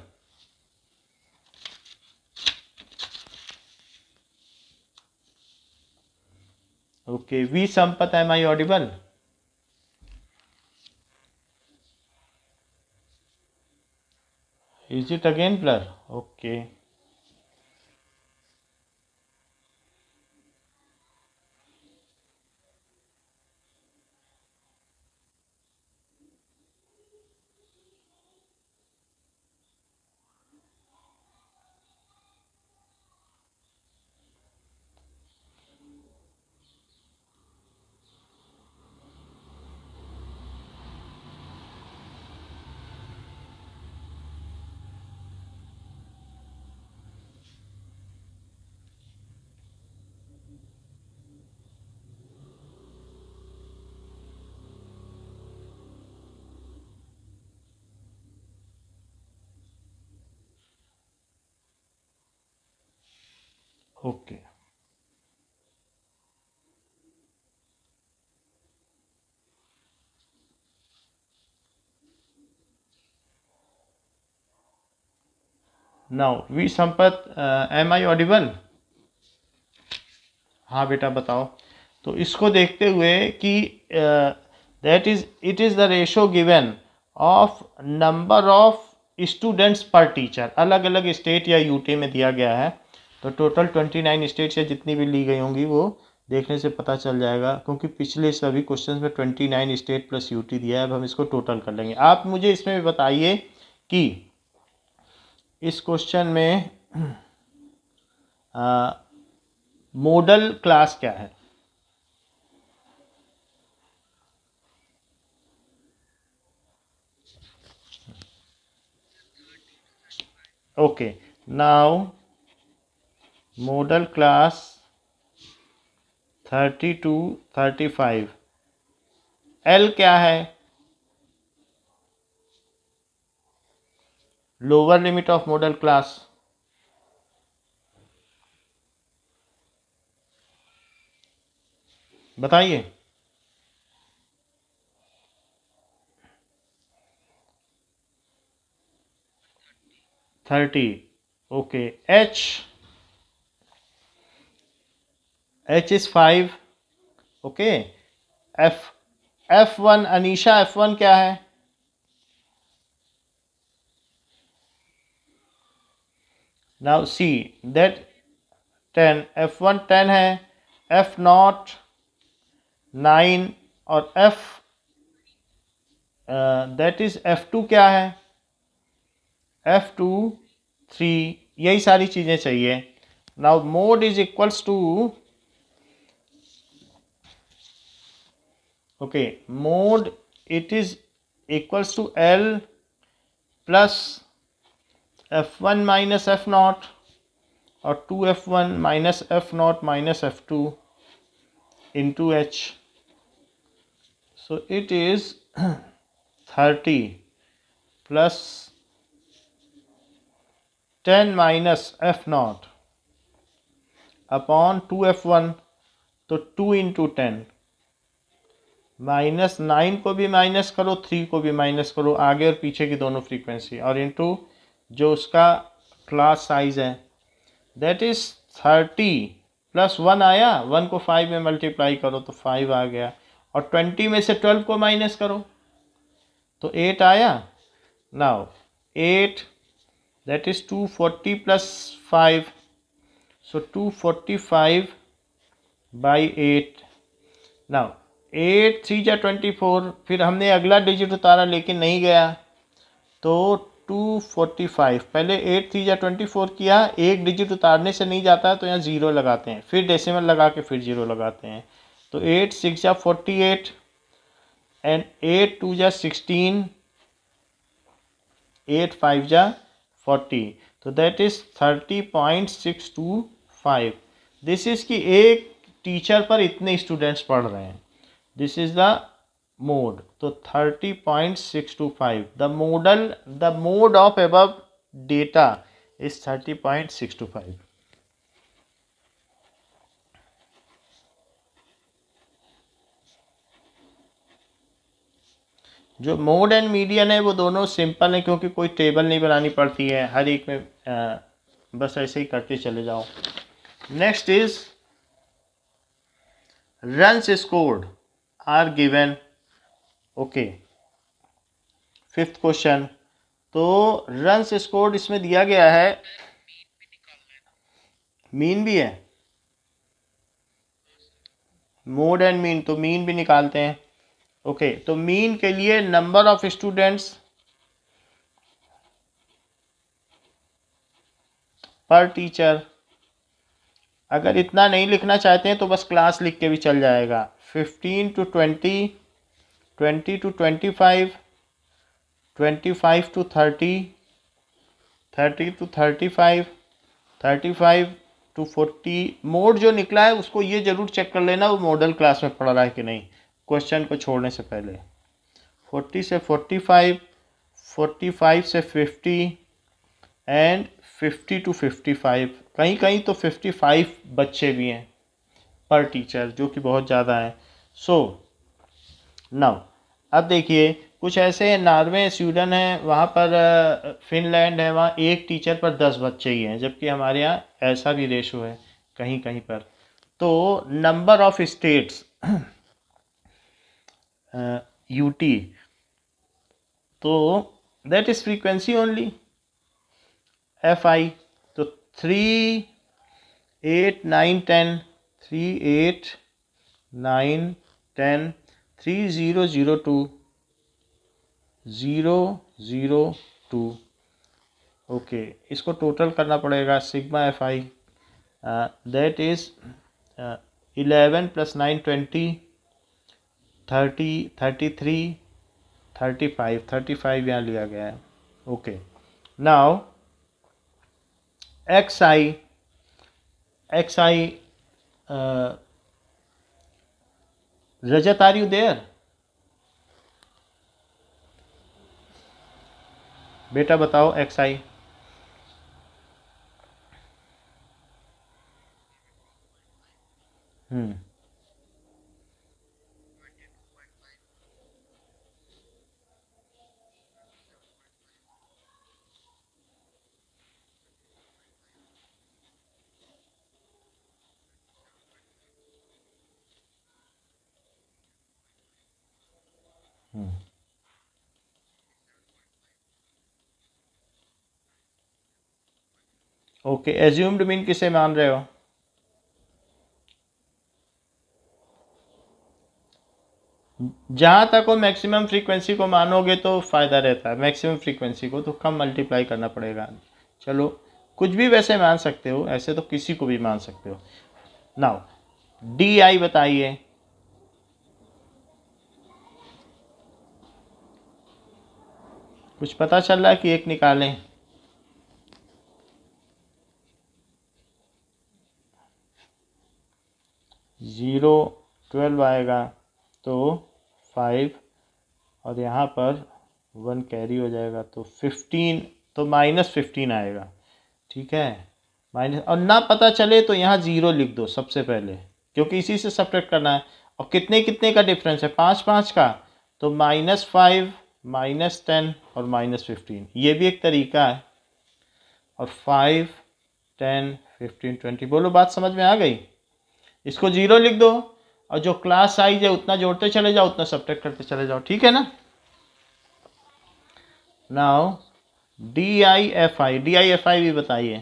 okay V Sampat am I audible is it again प्लर okay okay now V Sampat am I audible हाँ बेटा बताओ तो इसको देखते हुए कि that is it is the ratio given of number of students पर टीचर अलग अलग स्टेट या यूटी में दिया गया है तो टोटल ट्वेंटी नाइन स्टेट्स या जितनी भी ली गई होंगी वो देखने से पता चल जाएगा क्योंकि पिछले सभी क्वेश्चन में twenty nine state plus UT दिया है अब हम इसको टोटल कर लेंगे आप मुझे इसमें बताइए कि इस क्वेश्चन में मॉडल क्लास क्या है okay now modal class thirty to thirty five L क्या है lower limit of modal class बताइए thirty okay H H is five okay F F one Anisha F one क्या है now see that ten F one ten है F naught nine और F that is F two क्या है F two three यही सारी चीज़ें चाहिए now mode is equals to okay mode it is equals to L plus F1 minus F0 or 2F1 minus F0 minus F2 into H so it is 30 plus 10 minus F0 upon 2F1 so 2 into 10 minus nine को भी minus करो three को भी minus करो आगे और पीछे की दोनों फ्रीक्वेंसी और इनटू जो उसका क्लास साइज है that is thirty plus one आया वन को फाइव में मल्टीप्लाई करो तो फाइव आ गया और ट्वेंटी में से ट्वेल्व को माइनस करो तो एट आया now eight that is two forty plus five so two forty five by eight now eight three या ट्वेंटी फोर फिर हमने अगला डिजिट उतारा लेकिन नहीं गया तो टू फोर्टी फाइव पहले एट थ्री या ट्वेंटी फोर किया एक डिजिट उतारने से नहीं जाता है तो यहाँ ज़ीरो लगाते हैं फिर डेसिमल लगा के फिर ज़ीरो लगाते हैं तो एट सिक्स या forty eight and eight two या सिक्सटीन एट फाइव या फोर्टी तो that is thirty point six two five this is कि एक टीचर पर इतने स्टूडेंट्स पढ़ रहे हैं दिस इज द मोड तो thirty point six two five the modal the mode of एब data is thirty point six two five जो मोड एंड मीडियन है वो दोनों सिंपल है क्योंकि कोई टेबल नहीं बनानी पड़ती है हर एक में आ, बस ऐसे ही करते चले जाओ next is run scored are given okay fifth question तो रन स्कोर इसमें दिया गया है मीन भी है मोड एंड मीन तो मीन भी निकालते हैं ओके okay, तो मीन के लिए नंबर ऑफ स्टूडेंट्स पर टीचर अगर इतना नहीं लिखना चाहते हैं तो बस क्लास लिख के भी चल जाएगा fifteen to twenty twenty to twenty five twenty five to thirty thirty to thirty five thirty five to forty mode जो निकला है उसको ये ज़रूर चेक कर लेना वो मॉडल क्लास में पढ़ रहा है कि नहीं क्वेश्चन को छोड़ने से पहले फोर्टी से फोर्टी फाइव फोर्टी फाइव से fifty and fifty to fifty five कहीं कहीं तो फिफ्टी फाइव बच्चे भी हैं पर टीचर जो कि बहुत ज़्यादा हैं सो नाउ अब देखिए कुछ ऐसे नॉर्वे स्वीडन है वहाँ पर फिनलैंड है वहाँ एक टीचर पर दस बच्चे ही हैं जबकि हमारे यहाँ ऐसा भी रेशो है कहीं कहीं पर तो नंबर ऑफ स्टेट्स यूटी तो that is frequency only F I तो three eight nine ten three eight nine ten three zero zero two zero zero two okay इसको टोटल करना पड़ेगा sigma F I that is eleven plus nine twenty thirty thirty three thirty five thirty five यहाँ लिया गया है okay now X I X I Rajat are you there बेटा बताओ X आई हम्म okay assumed mean किसे मान रहे हो जहां तक वो मैक्सिमम फ्रीक्वेंसी को मानोगे तो फ़ायदा रहता है मैक्सिमम फ्रीक्वेंसी को तो कम मल्टीप्लाई करना पड़ेगा चलो कुछ भी वैसे मान सकते हो ऐसे तो किसी को भी मान सकते हो नाउ डी आई बताइए कुछ पता चल रहा है कि एक निकालें ज़ीरो ट्वेल्व आएगा तो फाइव और यहाँ पर वन कैरी हो जाएगा तो फिफ्टीन तो माइनस फिफ्टीन आएगा ठीक है माइनस और ना पता चले तो यहाँ ज़ीरो लिख दो सबसे पहले क्योंकि इसी से सब्ट्रैक्ट करना है और कितने कितने का डिफरेंस है पाँच पाँच का तो माइनस फाइव माइनस टेन और माइनस फिफ्टीन ये भी एक तरीका है और फाइव टेन फिफ्टीन ट्वेंटी बोलो बात समझ में आ गई इसको जीरो लिख दो और जो क्लास साइज है उतना जोड़ते चले जाओ उतना सब्ट्रैक्ट करते चले जाओ ठीक है ना now D I F I D I F I भी बताइए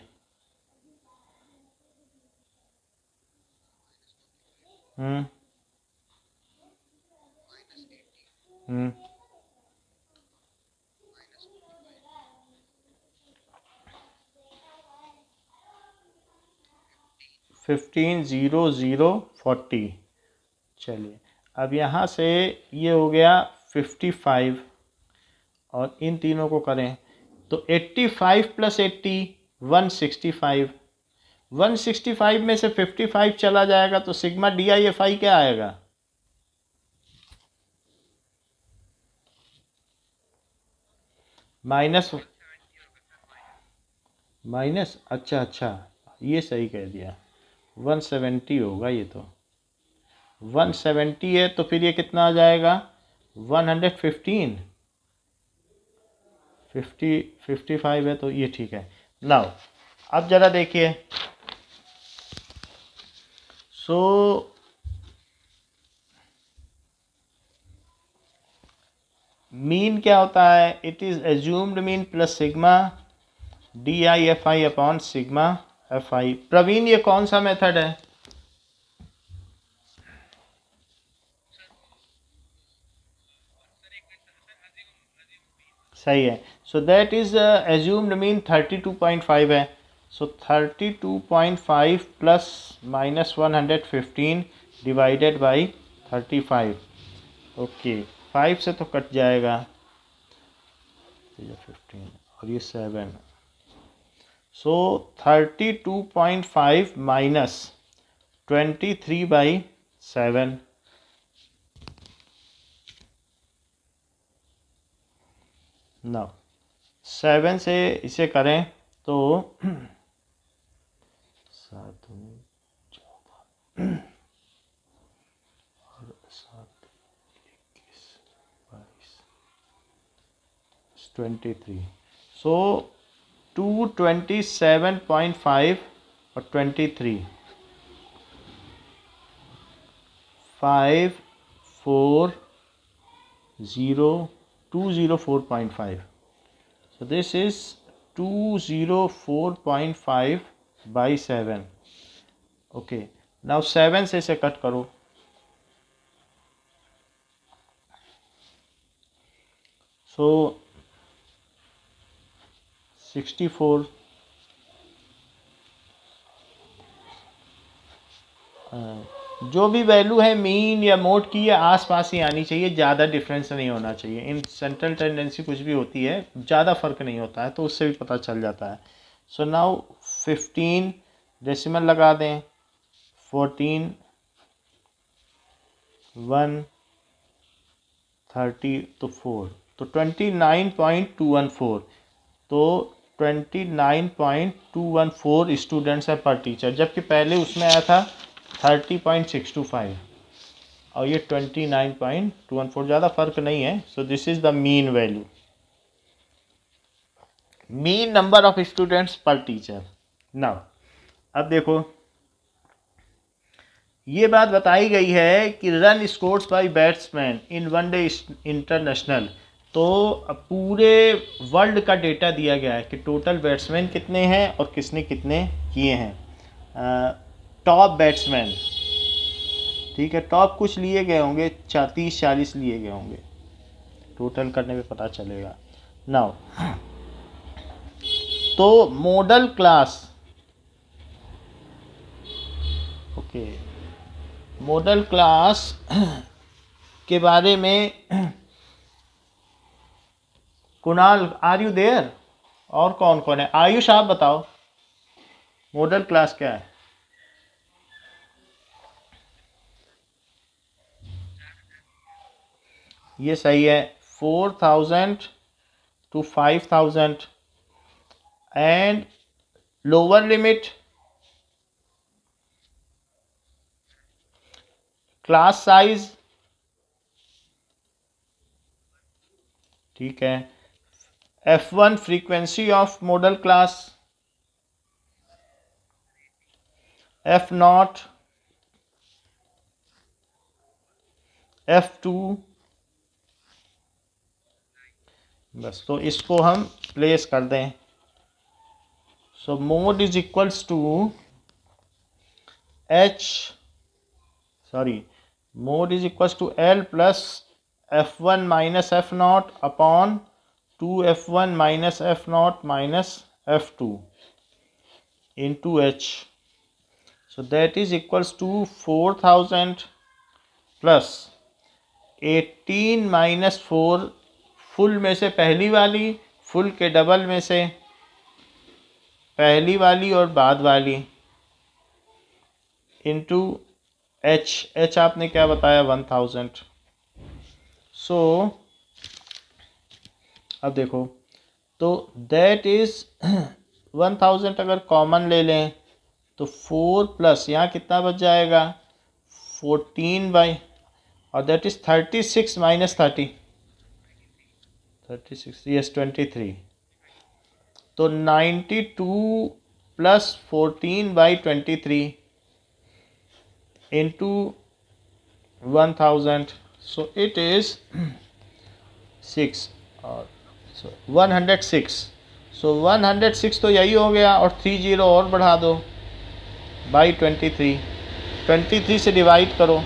hmm hmm fifteen zero zero forty चलिए अब यहाँ से ये हो गया फिफ्टी फाइव और इन तीनों को करें तो eighty five plus eighty one sixty five one sixty five में से फिफ्टी फाइव चला जाएगा तो sigma D I F I क्या आएगा माइनस माइनस अच्छा अच्छा ये सही कह दिया वन सेवेंटी होगा ये तो वन सेवेंटी है तो फिर ये कितना आ जाएगा one hundred fifteen fifty fifty five है तो ये ठीक है नाउ अब ज़रा देखिए सो मीन क्या होता है it is assumed mean plus sigma D I F I upon sigma F I Praveen ये कौन सा मेथड है सही है so that is assumed mean thirty two point five है so thirty two point five plus minus one hundred fifteen divided by thirty five okay five से तो कट जाएगा फिफ्टीन और ये seven so thirty two point five minus twenty three by seven न seven से इसे करें तो सात चौदह इक्कीस बाईस twenty three so two twenty seven point five और twenty three five four zero two zero four point five so this is two zero four point five by seven okay now seven से इसे cut करो so sixty four हाँ, जो भी value है mean या mode की या आस पास ही आनी चाहिए ज़्यादा डिफरेंस नहीं होना चाहिए इन सेंट्रल टेंडेंसी कुछ भी होती है ज़्यादा फ़र्क नहीं होता है तो उससे भी पता चल जाता है सो नाउ फिफ्टीन डेसिमल लगा दें फोर्टीन वन थर्टी तो फोर तो twenty nine point two one four तो 29.214 स्टूडेंट्स है पर टीचर जबकि पहले उसमें आया था 30.625 और ये 29.214 ज़्यादा फ़र्क नहीं है so this is the mean value mean number of students पर टीचर नाउ अब देखो ये बात बताई गई है कि run scores by batsman in one day international तो पूरे वर्ल्ड का डेटा दिया गया है कि टोटल बैट्समैन कितने हैं और किसने कितने किए हैं टॉप बैट्समैन ठीक है टॉप कुछ लिए गए होंगे चातीस चालीस लिए गए होंगे टोटल करने पे पता चलेगा नाउ तो modal class okay modal class के बारे में कुणाल आर यू देयर और कौन कौन है आयुष आप बताओ मॉडल क्लास क्या है ये सही है four thousand to five thousand and lower limit class size ठीक है F1 frequency of F class, F F2 बस तो इसको हम प्लेस कर दें so mode is equals to H sorry mode is equals to L plus F one minus F naught upon two F one minus F naught minus F two into H that is equals to four thousand plus eighteen minus four full में से पहली वाली full के double में से पहली वाली और बाद वाली इंटू एच एच आपने क्या बताया वन थाउजेंड सो अब देखो तो दैट इज़ वन थाउजेंड अगर कॉमन ले लें तो फोर प्लस यहाँ कितना बच जाएगा फोर्टीन बाई और that is thirty six minus thirty thirty six yes twenty three तो ninety two plus fourteen by twenty three into one thousand so it is six और one hundred six so one hundred six तो यही हो गया और three zero और बढ़ा दो by twenty three twenty three से डिवाइड करो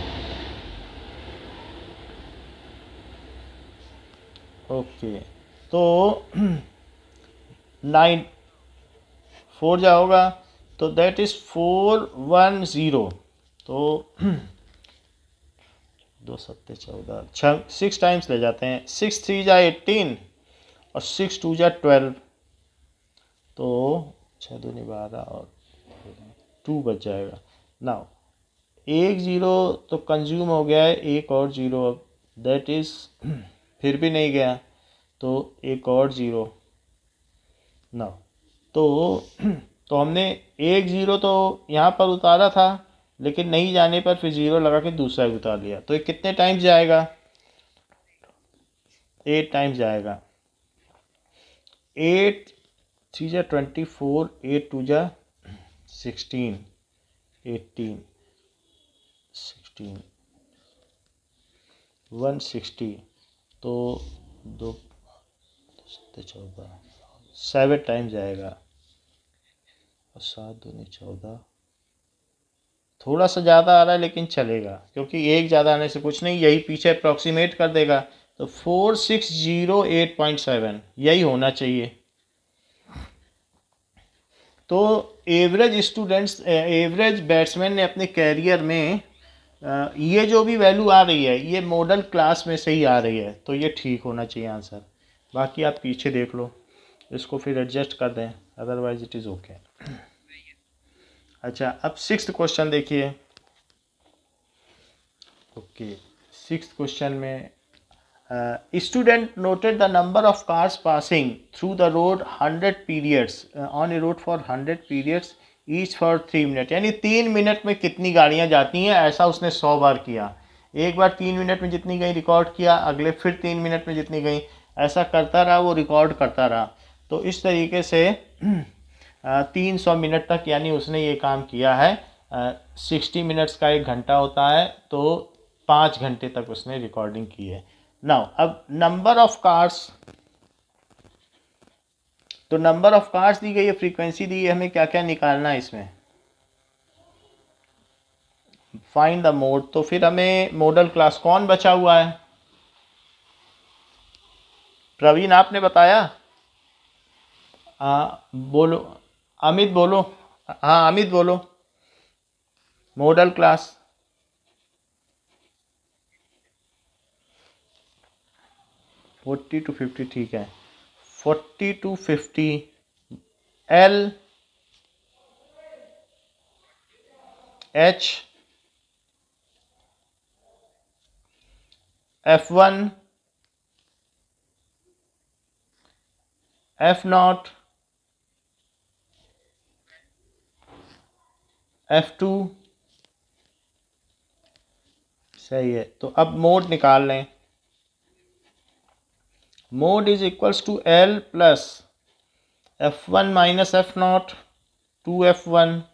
ओके तो नाइन फोर जा होगा तो that is four one zero तो दो सत्ते चौदह छः सिक्स टाइम्स ले जाते हैं सिक्स थ्री जाए एट्टीन और सिक्स टू जै ट्वेल्व तो छः दूनी बारह और टू बच जाएगा नाउ एक ज़ीरो तो कंज्यूम हो गया है एक और ज़ीरो अब दैट इज़ फिर भी नहीं गया तो एक और ज़ीरो नाउ तो तो हमने एक ज़ीरो तो यहाँ पर उतारा था लेकिन नहीं जाने पर फिर ज़ीरो लगा के दूसरा उतार लिया तो ये कितने टाइम्स जाएगा एट टाइम्स जाएगा एट थ्री जै ट्वेंटी फोर एट टू जै sixteen eighteen sixteen one sixty तो दो चौदह सेवन टाइम्स आएगा और सात नहीं चौदह थोड़ा सा ज़्यादा आ रहा है लेकिन चलेगा क्योंकि एक ज़्यादा आने से कुछ नहीं यही पीछे अप्रॉक्सीमेट कर देगा तो four six zero eight point seven यही होना चाहिए तो एवरेज स्टूडेंट्स एवरेज बैट्समैन ने अपने कैरियर में ये जो भी वैल्यू आ रही है ये मॉडल क्लास में से ही आ रही है तो ये ठीक होना चाहिए आंसर बाकी आप पीछे देख लो इसको फिर एडजस्ट कर दें अदरवाइज इट इज़ ओके अच्छा अब सिक्स क्वेश्चन देखिए ओके सिक्स क्वेश्चन में student noted the number of cars passing through the road hundred periods on a road for hundred periods each for three minute यानी तीन मिनट में कितनी गाड़ियाँ जाती हैं ऐसा उसने सौ बार किया एक बार तीन मिनट में जितनी गई रिकॉर्ड किया अगले फिर तीन मिनट में जितनी गई ऐसा करता रहा वो रिकॉर्ड करता रहा तो इस तरीके से uh, तीन सौ मिनट तक यानी उसने ये काम किया है सिक्सटी uh, मिनट्स का एक घंटा होता है तो पाँच घंटे तक उसने रिकॉर्डिंग की है नाउ अब नंबर ऑफ कार्स तो नंबर ऑफ कार्स दी गई है फ्रीक्वेंसी दी है हमें क्या क्या निकालना है इसमें फाइंड द मोड तो फिर हमें मॉडल क्लास कौन बचा हुआ है प्रवीण आपने बताया आ, बोलो अमित बोलो हाँ अमित बोलो model class forty to fifty ठीक है forty to fifty L H F one F not F two सही है तो अब मोड निकाल लें mode is equals to L plus F1 minus F0 2F1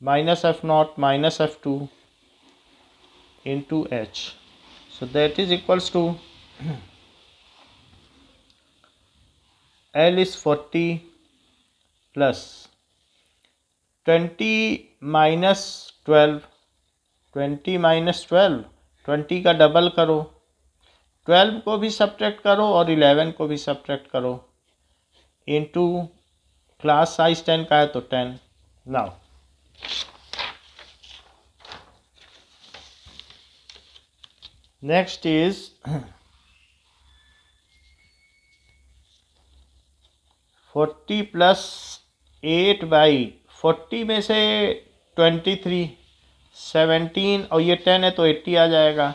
minus F0 minus F2 into H. So that is equals to L is 40 plus 20 minus 12 20 minus twelve. Twenty ka double karo. Twelve को भी subtract करो और eleven को भी subtract करो into class size ten का है तो ten now next is forty plus eight by forty में से ट्वेंटी थ्री सेवेंटीन और ये टेन है तो एट्टी आ जाएगा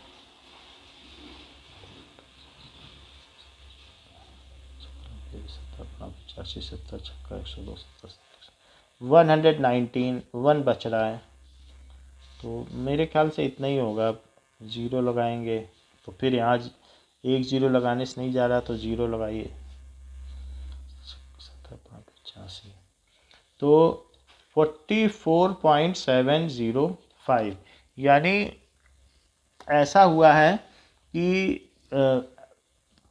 अस्सी सत्तर छक्का एक सौ दो सत्तर वन हंड्रेड नाइनटीन वन बच रहा है तो मेरे ख्याल से इतना ही होगा ज़ीरो लगाएंगे तो फिर यहाँ एक ज़ीरो लगाने से नहीं जा रहा तो ज़ीरो लगाइए सत्तर पाँच पचासी तो forty four point seven zero five यानी ऐसा हुआ है कि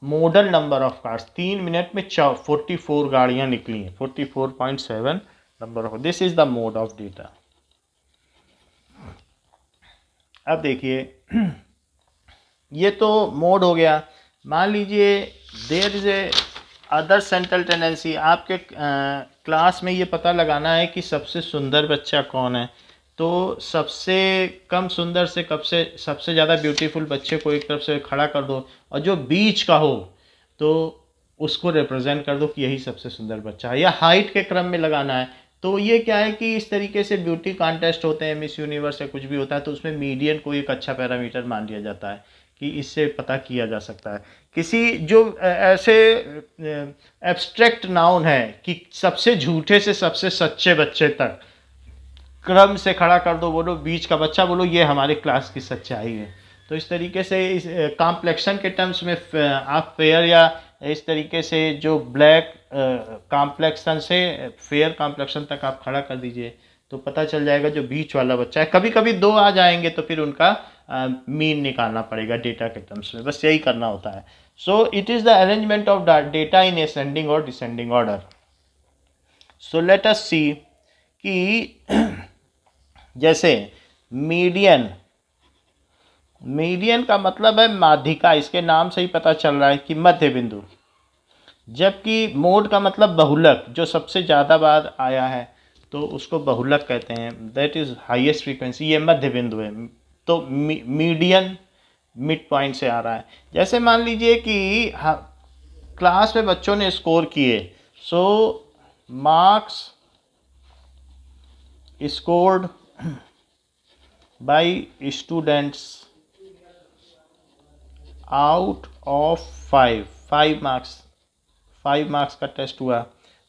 मॉडल नंबर ऑफ कार्स तीन मिनट में फोर्टी फोर गाड़ियाँ निकली हैं forty four point seven number of this is the mode of data अब देखिए ये तो मोड हो गया मान लीजिए there is a other central tendency आपके क्लास में ये पता लगाना है कि सबसे सुंदर बच्चा कौन है तो सबसे कम सुंदर से कब से सबसे ज़्यादा ब्यूटीफुल बच्चे को एक तरफ से खड़ा कर दो और जो बीच का हो तो उसको रिप्रेजेंट कर दो कि यही सबसे सुंदर बच्चा है या हाइट के क्रम में लगाना है तो ये क्या है कि इस तरीके से ब्यूटी कॉन्टेस्ट होते हैं मिस यूनिवर्स या कुछ भी होता है तो उसमें मीडियन को एक अच्छा पैरामीटर मान लिया जाता है कि इससे पता किया जा सकता है किसी जो ऐसे एब्स्ट्रैक्ट नाउन है कि सबसे झूठे से सबसे सच्चे बच्चे तक क्रम से खड़ा कर दो बोलो बीच का बच्चा बोलो ये हमारे क्लास की सच्चाई है तो इस तरीके से इस कॉम्प्लेक्शन के टर्म्स में आप फेयर या इस तरीके से जो ब्लैक कॉम्प्लेक्शन से फेयर कॉम्प्लेक्शन तक आप खड़ा कर दीजिए तो पता चल जाएगा जो बीच वाला बच्चा है कभी कभी दो आ जाएंगे तो फिर उनका मीन निकालना पड़ेगा डेटा के टर्म्स में बस यही करना होता है so it is the arrangement of data in ascending और descending order so let us see कि जैसे मीडियन मीडियन का मतलब है माध्यिका इसके नाम से ही पता चल रहा है कि मध्य बिंदु जबकि मोड का मतलब बहुलक जो सबसे ज़्यादा बार आया है तो उसको बहुलक कहते हैं दैट इज़ हाईएस्ट फ्रीक्वेंसी ये मध्य बिंदु है तो मी, मीडियन मिड पॉइंट से आ रहा है जैसे मान लीजिए कि क्लास हाँ, में बच्चों ने स्कोर किए so marks scored by students out of five five marks five marks का टेस्ट हुआ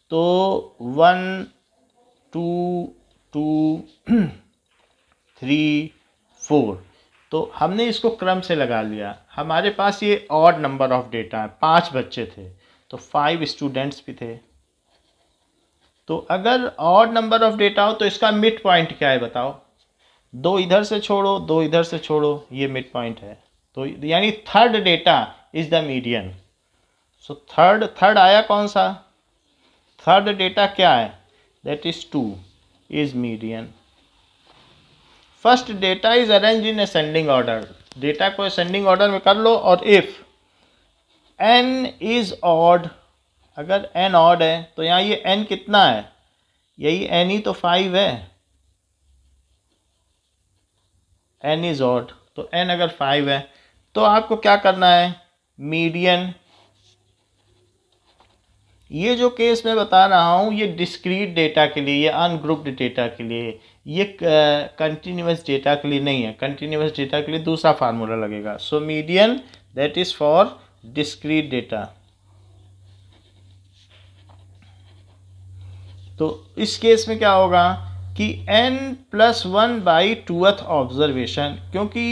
तो one two two three four तो हमने इसको क्रम से लगा लिया हमारे पास ये और नंबर ऑफ डेटा है पाँच बच्चे थे तो फाइव स्टूडेंट्स भी थे तो अगर ऑड नंबर ऑफ डेटा हो तो इसका मिड पॉइंट क्या है बताओ दो इधर से छोड़ो दो इधर से छोड़ो ये मिड पॉइंट है तो यानी third data is the median so third third आया कौन सा थर्ड डेटा क्या है that is two is median first data is arrange in ascending order data को असेंडिंग ऑर्डर में कर लो और इफ एन इज ऑड अगर एन ऑड है तो यहाँ ये एन कितना है यही एन ही तो फाइव है एन इज ऑड तो एन अगर फाइव है तो आपको क्या करना है मीडियन ये जो केस मैं बता रहा हूँ ये डिस्क्रीट डेटा के लिए ये अनग्रुप्ड डेटा के लिए ये कंटिन्यूस डेटा के लिए नहीं है कंटिन्यूस डेटा के लिए दूसरा फार्मूला लगेगा so median that is for discrete data तो इस केस में क्या होगा कि n plus one by tooth observation क्योंकि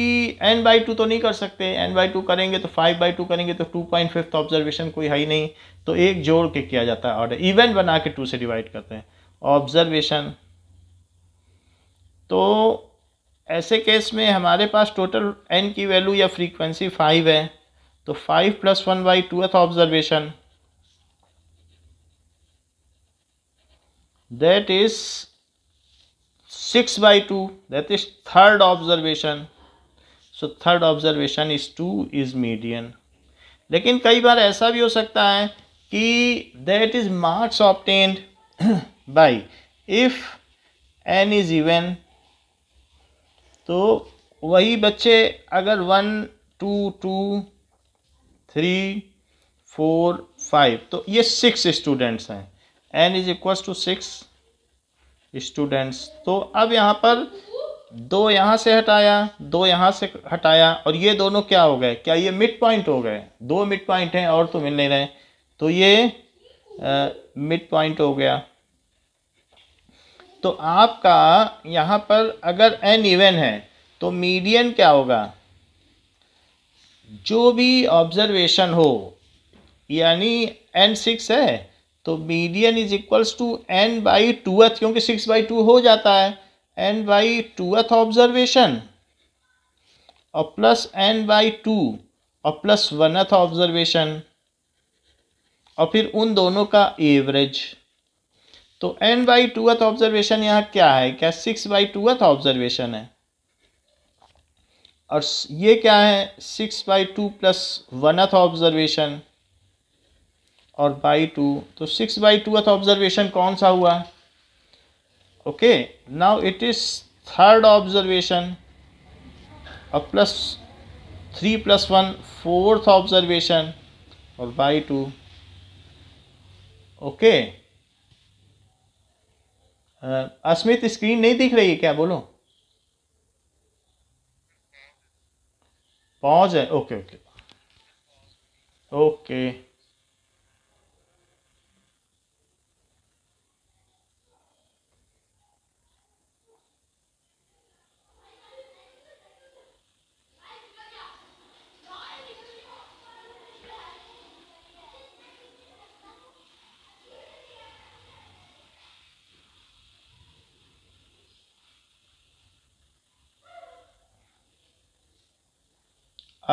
n बाई टू तो नहीं कर सकते n बाई टू करेंगे तो फाइव बाई टू करेंगे तो टू पॉइंट फिफ्थ ऑब्जर्वेशन कोई है ही नहीं तो एक जोड़ के किया जाता है ऑर्डर इवेंट बना के टू से डिवाइड करते हैं ऑब्जर्वेशन तो ऐसे केस में हमारे पास टोटल n की वैल्यू या फ्रीक्वेंसी फाइव है तो five plus one by tooth observation that is 6 by 2 that is third observation so third observation is 2 is median लेकिन कई बार ऐसा भी हो सकता है कि that is marks obtained by if n is even तो वही बच्चे अगर one two two three four five तो ये सिक्स स्टूडेंट्स हैं N is equals to six students तो अब यहाँ पर दो यहाँ से हटाया दो यहाँ से हटाया और ये दोनों क्या हो गए क्या ये मिड पॉइंट हो गए दो मिड पॉइंट हैं और तो मिल नहीं रहे तो ये मिड पॉइंट हो गया तो आपका यहाँ पर अगर एन इवन है तो मीडियन क्या होगा जो भी ऑब्जर्वेशन हो यानी एन सिक्स है तो median is equals to N by twoth क्योंकि सिक्स बाई टू हो जाता है एन बाई टूअथ ऑब्जर्वेशन और प्लस एन बाई टू और प्लस वनथ ऑब्जर्वेशन और फिर उन दोनों का एवरेज तो एन बाई टूअथ ऑब्जर्वेशन यहाँ क्या है क्या सिक्स बाई टूअथ ऑब्जर्वेशन है और ये क्या है six by two plus oneth observation और बाई टू तो सिक्स बाई टू अथ तो ऑब्जर्वेशन कौन सा हुआ okay now it is third observation और plus three plus one fourth observation और by two okay Asmit screen नहीं दिख रही है क्या बोलो पहुंच है ओके ओके ओके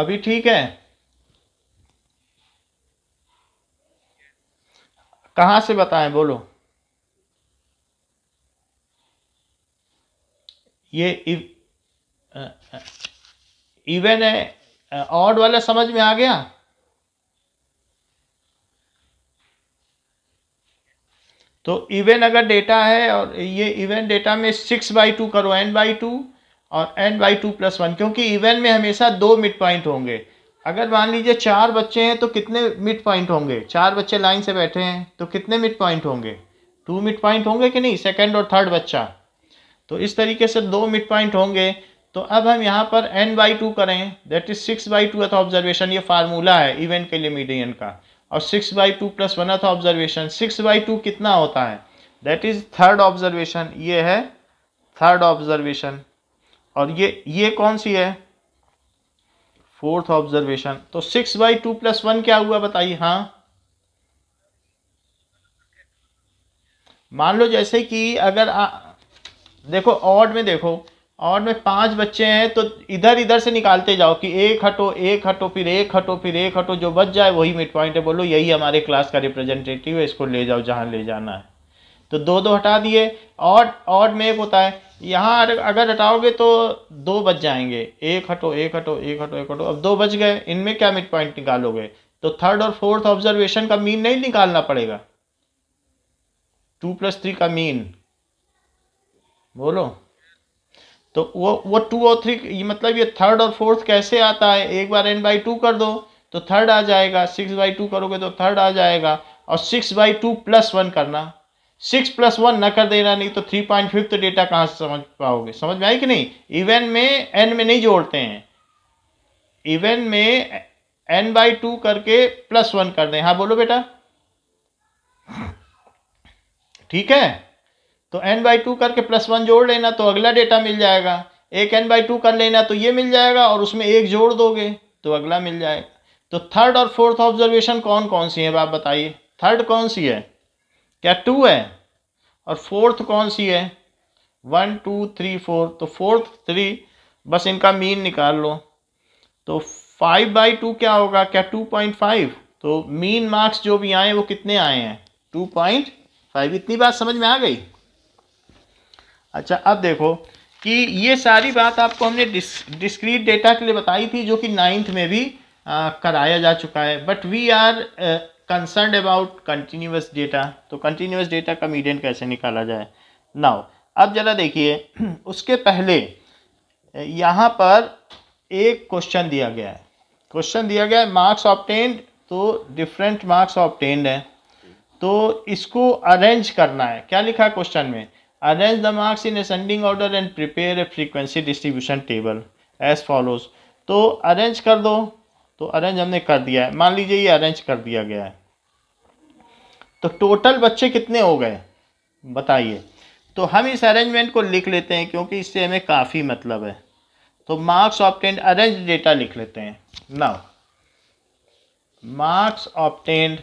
अभी ठीक है कहां से बताएं बोलो ये इवन है ऑड वाला समझ में आ गया तो इवन अगर डेटा है और ये इवन डेटा में सिक्स बाई टू करो एन बाई टू और N by two plus one क्योंकि इवन में हमेशा दो मिड पॉइंट होंगे अगर मान लीजिए चार बच्चे हैं तो कितने मिड पॉइंट होंगे चार बच्चे लाइन से बैठे हैं तो कितने मिड पॉइंट होंगे टू मिड पॉइंट होंगे कि नहीं सेकेंड और थर्ड बच्चा तो इस तरीके से दो मिड पॉइंट होंगे तो अब हम यहाँ पर एन बाई टू करें that is six by two th observation ये फार्मूला है इवेंट के लिए मीडियन का और six by two plus one th observation six by two कितना होता है दैट इज थर्ड ऑब्जर्वेशन ये है थर्ड ऑब्जर्वेशन और ये ये कौन सी है फोर्थ ऑब्जर्वेशन तो six by two plus one क्या हुआ बताइए हाँ मान लो जैसे कि अगर आ, देखो ऑड में देखो ऑड में पांच बच्चे हैं तो इधर इधर से निकालते जाओ कि एक हटो एक हटो फिर एक हटो फिर एक हटो जो बच जाए वही मिड पॉइंट है बोलो यही हमारे क्लास का रिप्रेजेंटेटिव है इसको ले जाओ जहाँ ले जाना है तो दो दो हटा दिए ऑड ऑड में एक होता है यहाँ अगर हटाओगे तो दो बच जाएंगे एक हटो एक हटो एक हटो एक हटो अब दो बच गए इनमें क्या मिड पॉइंट निकालोगे तो थर्ड और फोर्थ ऑब्जर्वेशन का मीन नहीं निकालना पड़ेगा टू प्लस थ्री का मीन बोलो तो वो वो टू और थ्री ये मतलब ये थर्ड और फोर्थ कैसे आता है एक बार एन बाई टू कर दो तो थर्ड आ जाएगा सिक्स बाई टू करोगे तो थर्ड आ जाएगा और six by two plus one करना सिक्स प्लस वन न कर देना नहीं तो थ्री पॉइंट फिफ्थ तो डेटा कहाँ से समझ पाओगे समझ में आई कि नहीं इवन में एन में नहीं जोड़ते हैं इवन में एन बाई टू करके प्लस वन कर दें हाँ बोलो बेटा ठीक है तो एन बाई टू करके प्लस वन जोड़ लेना तो अगला डेटा मिल जाएगा एक एन बाई टू कर लेना तो ये मिल जाएगा और उसमें एक जोड़ दोगे तो अगला मिल जाएगा तो थर्ड और फोर्थ ऑब्जर्वेशन कौन कौन सी है आप बताइए थर्ड कौन सी है क्या टू है और फोर्थ कौन सी है वन टू थ्री फोर तो फोर्थ थ्री बस इनका मीन निकाल लो तो फाइव बाई टू क्या होगा क्या टू पॉइंट फाइव तो मीन मार्क्स जो भी आए वो कितने आए हैं टू पॉइंट फाइव इतनी बात समझ में आ गई अच्छा अब देखो कि ये सारी बात आपको हमने डिस डिस्क्रीट डेटा के लिए बताई थी जो कि नाइन्थ में भी आ, कराया जा चुका है but we are concern about continuous data तो कंटिन्यूस डेटा का मीडियन कैसे निकाला जाए नाउ अब जरा देखिए उसके पहले यहाँ पर एक क्वेश्चन दिया गया है क्वेश्चन दिया गया है मार्क्स ऑप्टेंड तो डिफरेंट मार्क्स ऑप्टेंड है तो इसको अरेंज करना है क्या लिखा है क्वेश्चन में arrange the marks in ascending order and prepare a frequency distribution table as follows तो अरेंज कर दो तो अरेंज हमने कर दिया है मान लीजिए ये अरेंज कर दिया गया है तो टोटल बच्चे कितने हो गए बताइए तो हम इस अरेंजमेंट को लिख लेते हैं क्योंकि इससे हमें काफ़ी मतलब है तो मार्क्स ऑप्टेंड अरेंज डेटा लिख लेते हैं now marks obtained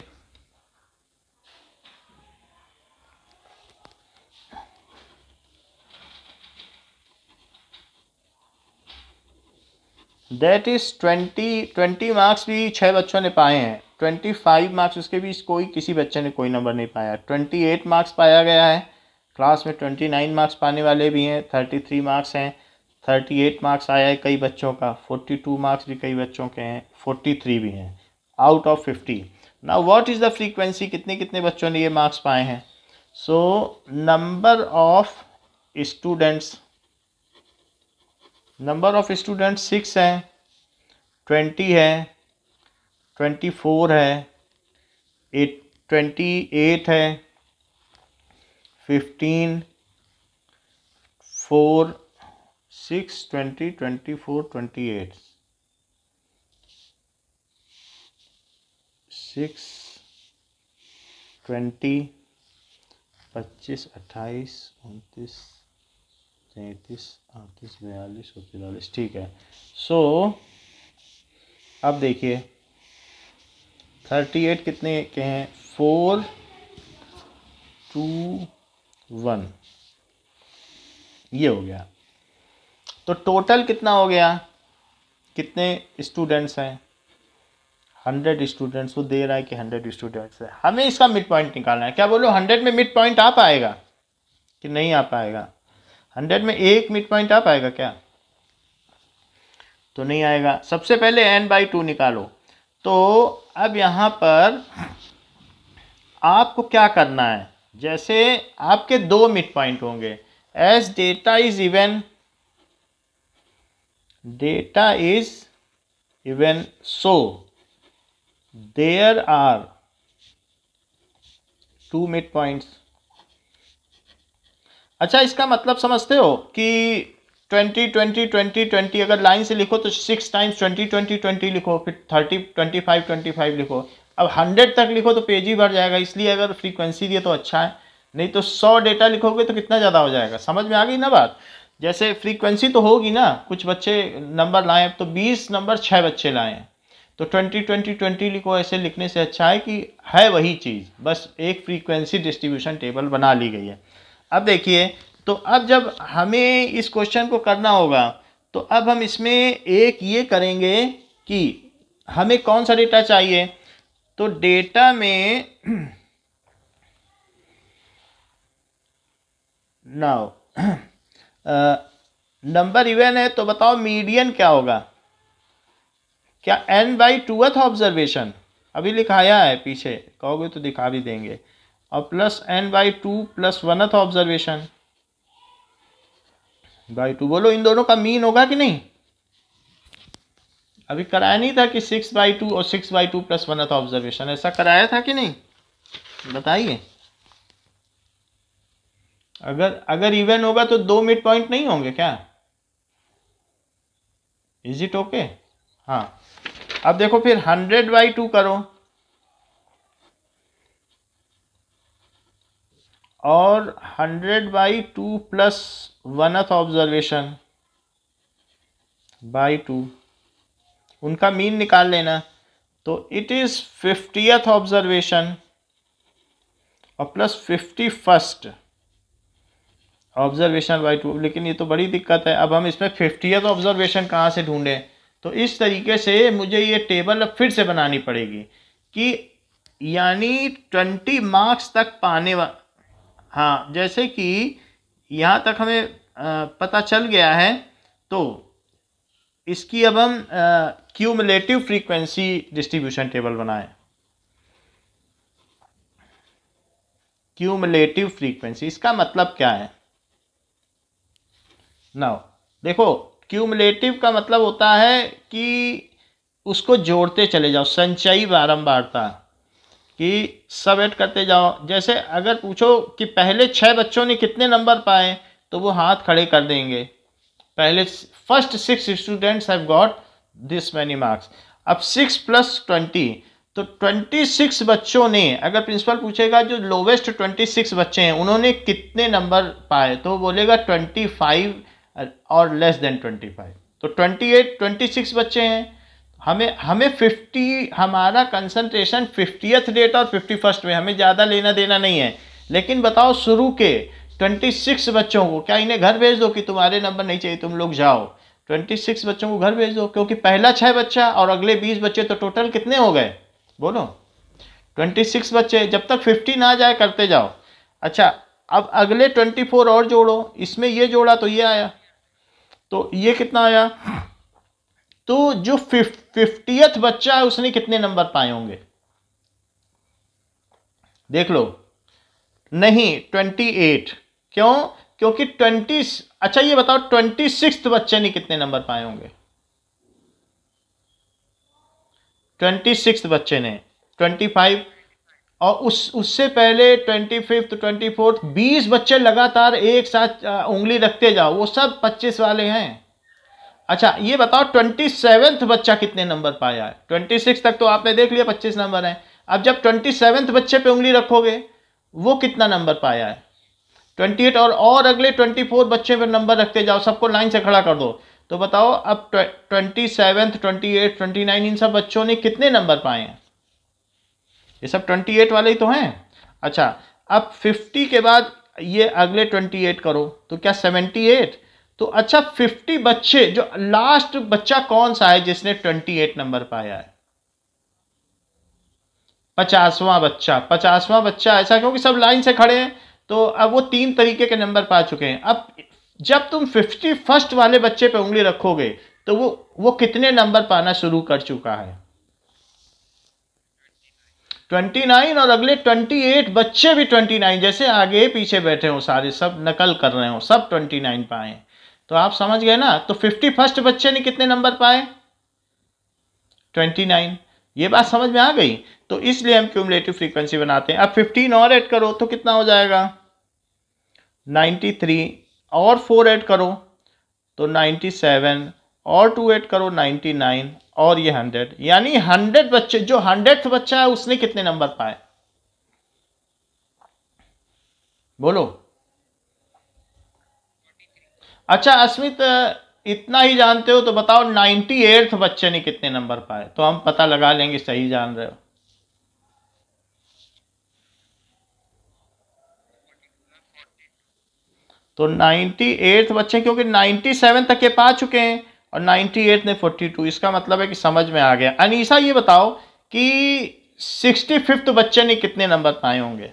that is twenty twenty marks भी छः बच्चों ने पाए हैं ट्वेंटी फाइव मार्क्स उसके बीच कोई किसी बच्चे ने कोई नंबर नहीं पाया ट्वेंटी एट मार्क्स पाया गया है क्लास में ट्वेंटी नाइन मार्क्स पाने वाले भी हैं थर्टी थ्री मार्क्स हैं थर्टी एट मार्क्स आया है कई बच्चों का फोर्टी टू मार्क्स भी कई बच्चों के हैं फोर्टी थ्री भी हैं आउट ऑफ फिफ्टी ना वॉट इज़ द फ्रीक्वेंसी कितने कितने बच्चों ने ये मार्क्स पाए हैं so number of students number of student six हैं ट्वेंटी है ट्वेंटी फोर है एट ट्वेंटी एट है fifteen four six twenty twenty four twenty eight six twenty पच्चीस अट्ठाईस उनतीस तैंतीस अड़तीस बयालीस और तिरालीस ठीक है सो so, अब देखिए थर्टी एट कितने के हैं फोर टू वन ये हो गया तो टोटल कितना हो गया कितने स्टूडेंट्स हैं हंड्रेड स्टूडेंट्स वो दे रहा है कि हंड्रेड स्टूडेंट्स है हमें इसका मिड पॉइंट निकालना है क्या बोलो हंड्रेड में मिड पॉइंट आ पाएगा कि नहीं आ पाएगा हंड्रेड में एक मिड पॉइंट आ पाएगा क्या तो नहीं आएगा सबसे पहले एन बाई टू निकालो तो अब यहाँ पर आपको क्या करना है जैसे आपके दो मिड पॉइंट होंगे as data is even data is even so there are two mid points अच्छा इसका मतलब समझते हो कि ट्वेंटी ट्वेंटी ट्वेंटी ट्वेंटी अगर लाइन से लिखो तो six times twenty twenty twenty लिखो फिर thirty twenty five twenty five लिखो अब हंड्रेड तक लिखो तो पेज ही भर जाएगा इसलिए अगर फ्रीक्वेंसी दिए तो अच्छा है नहीं तो सौ डेटा लिखोगे तो कितना ज़्यादा हो जाएगा समझ में आ गई ना बात जैसे फ्रीक्वेंसी तो होगी ना कुछ बच्चे नंबर लाएँ तो बीस नंबर छः बच्चे लाएँ तो ट्वेंटी ट्वेंटी ट्वेंटी लिखो ऐसे लिखने से अच्छा है कि है वही चीज़ बस एक फ्रीक्वेंसी डिस्ट्रीब्यूशन टेबल बना ली गई है अब देखिए तो अब जब हमें इस क्वेश्चन को करना होगा तो अब हम इसमें एक ये करेंगे कि हमें कौन सा डेटा चाहिए तो डेटा में नाउ नंबर इवन है तो बताओ मीडियन क्या होगा क्या एन बाई टूअथ ऑब्जर्वेशन अभी लिखाया है पीछे कहोगे तो दिखा भी देंगे और plus N by two plus one था ऑब्जर्वेशन बाई टू बोलो इन दोनों का मीन होगा कि नहीं अभी कराया नहीं था कि सिक्स बाई टू और six by two plus one था ऑब्जर्वेशन ऐसा कराया था कि नहीं बताइए अगर अगर इवन होगा तो दो मिड पॉइंट नहीं होंगे क्या इज इट ओके हाँ अब देखो फिर हंड्रेड बाई टू करो और hundred by two plus oneth observation by two उनका मीन निकाल लेना तो इट इज़ फिफ्टियथ ऑब्जर्वेशन और plus fifty first observation by two लेकिन ये तो बड़ी दिक्कत है अब हम इसमें फिफ्टियथ ऑब्जर्वेशन कहाँ से ढूंढें तो इस तरीके से मुझे ये टेबल अब फिर से बनानी पड़ेगी कि यानी ट्वेंटी मार्क्स तक पाने वा हाँ जैसे कि यहाँ तक हमें पता चल गया है तो इसकी अब हम क्यूमलेटिव फ्रीक्वेंसी डिस्ट्रीब्यूशन टेबल बनाएं क्यूमलेटिव फ्रीक्वेंसी इसका मतलब क्या है नाउ देखो क्यूमलेटिव का मतलब होता है कि उसको जोड़ते चले जाओ संचयी बारंबारता कि सब ऐड करते जाओ जैसे अगर पूछो कि पहले छः बच्चों ने कितने नंबर पाए तो वो हाथ खड़े कर देंगे पहले first six students have got this many marks अब सिक्स प्लस ट्वेंटी तो ट्वेंटी सिक्स बच्चों ने अगर प्रिंसिपल पूछेगा जो लोवेस्ट ट्वेंटी सिक्स बच्चे हैं उन्होंने कितने नंबर पाए तो बोलेगा ट्वेंटी फाइव और लेस देन ट्वेंटी फाइव तो ट्वेंटी एट ट्वेंटी सिक्स बच्चे हैं हमें हमें फिफ्टी हमारा कंसंट्रेशन फिफ्टियथ डेट और फिफ्टी फर्स्ट में हमें ज़्यादा लेना देना नहीं है लेकिन बताओ शुरू के ट्वेंटी सिक्स बच्चों को क्या इन्हें घर भेज दो कि तुम्हारे नंबर नहीं चाहिए तुम लोग जाओ ट्वेंटी सिक्स बच्चों को घर भेज दो क्योंकि पहला छः बच्चा और अगले बीस बच्चे तो टोटल कितने हो गए बोलो ट्वेंटी सिक्स बच्चे जब तक फिफ्टी ना जाए करते जाओ अच्छा अब अगले ट्वेंटी फोर और जोड़ो इसमें ये जोड़ा तो ये आया तो ये कितना आया तो जो फिफ फिफ्टियथ बच्चा है उसने कितने नंबर पाए होंगे देख लो नहीं ट्वेंटी एट क्यों क्योंकि ट्वेंटी अच्छा ये बताओ ट्वेंटी सिक्स बच्चे ने कितने नंबर पाए होंगे ट्वेंटी सिक्स बच्चे ने ट्वेंटी फाइव और उस उससे पहले ट्वेंटी फिफ्थ ट्वेंटी फोर्थ बीस बच्चे लगातार एक साथ उंगली रखते जाओ वो सब पच्चीस वाले हैं अच्छा ये बताओ ट्वेंटी सेवेंथ बच्चा कितने नंबर पाया है ट्वेंटी सिक्स तक तो आपने देख लिया पच्चीस नंबर है अब जब ट्वेंटी सेवेंथ बच्चे पे उंगली रखोगे वो कितना नंबर पाया है ट्वेंटी एट और और अगले ट्वेंटी फोर बच्चे पर नंबर रखते जाओ सबको लाइन से खड़ा कर दो तो बताओ अब twenty seventh twenty eight twenty nine इन सब बच्चों ने कितने नंबर पाए हैं ये सब ट्वेंटी एट वाले ही तो हैं अच्छा अब फिफ्टी के बाद ये अगले ट्वेंटी एट करो तो क्या सेवेंटी एट तो अच्छा 50 बच्चे जो लास्ट बच्चा कौन सा है जिसने 28 नंबर पाया है पचासवां बच्चा पचासवां बच्चा ऐसा क्योंकि सब लाइन से खड़े हैं तो अब वो तीन तरीके के नंबर पा चुके हैं अब जब तुम फिफ्टी फर्स्ट वाले बच्चे पे उंगली रखोगे तो वो वो कितने नंबर पाना शुरू कर चुका है ट्वेंटी नाइन और अगले ट्वेंटी एट बच्चे भी ट्वेंटी नाइन जैसे आगे पीछे बैठे हो सारे सब नकल कर रहे हो सब ट्वेंटी नाइन पाए तो आप समझ गए ना तो फिफ्टी फर्स्ट बच्चे ने कितने नंबर पाए ट्वेंटी नाइन ये बात समझ में आ गई तो इसलिए हम क्यूमलेटिव फ्रीक्वेंसी बनाते हैं अब फिफ्टीन और ऐड करो तो कितना हो जाएगा नाइन्टी थ्री और फोर ऐड करो तो नाइन्टी सेवन और टू ऐड करो नाइन्टी नाइन और ये हंड्रेड यानी हंड्रेड बच्चे जो हंड्रेड बच्चा है उसने कितने नंबर पाए बोलो अच्छा अस्मित इतना ही जानते हो तो बताओ नाइन्टी एट्थ बच्चे ने कितने नंबर पाए तो हम पता लगा लेंगे सही जान रहे हो तो नाइन्टी एट्थ बच्चे क्योंकि नाइन्टी सेवन तक के पा चुके हैं और नाइन्टी एट ने फोर्टी टू इसका मतलब है कि समझ में आ गया अनीसा ये बताओ कि सिक्सटी फिफ्थ बच्चे ने कितने नंबर पाए होंगे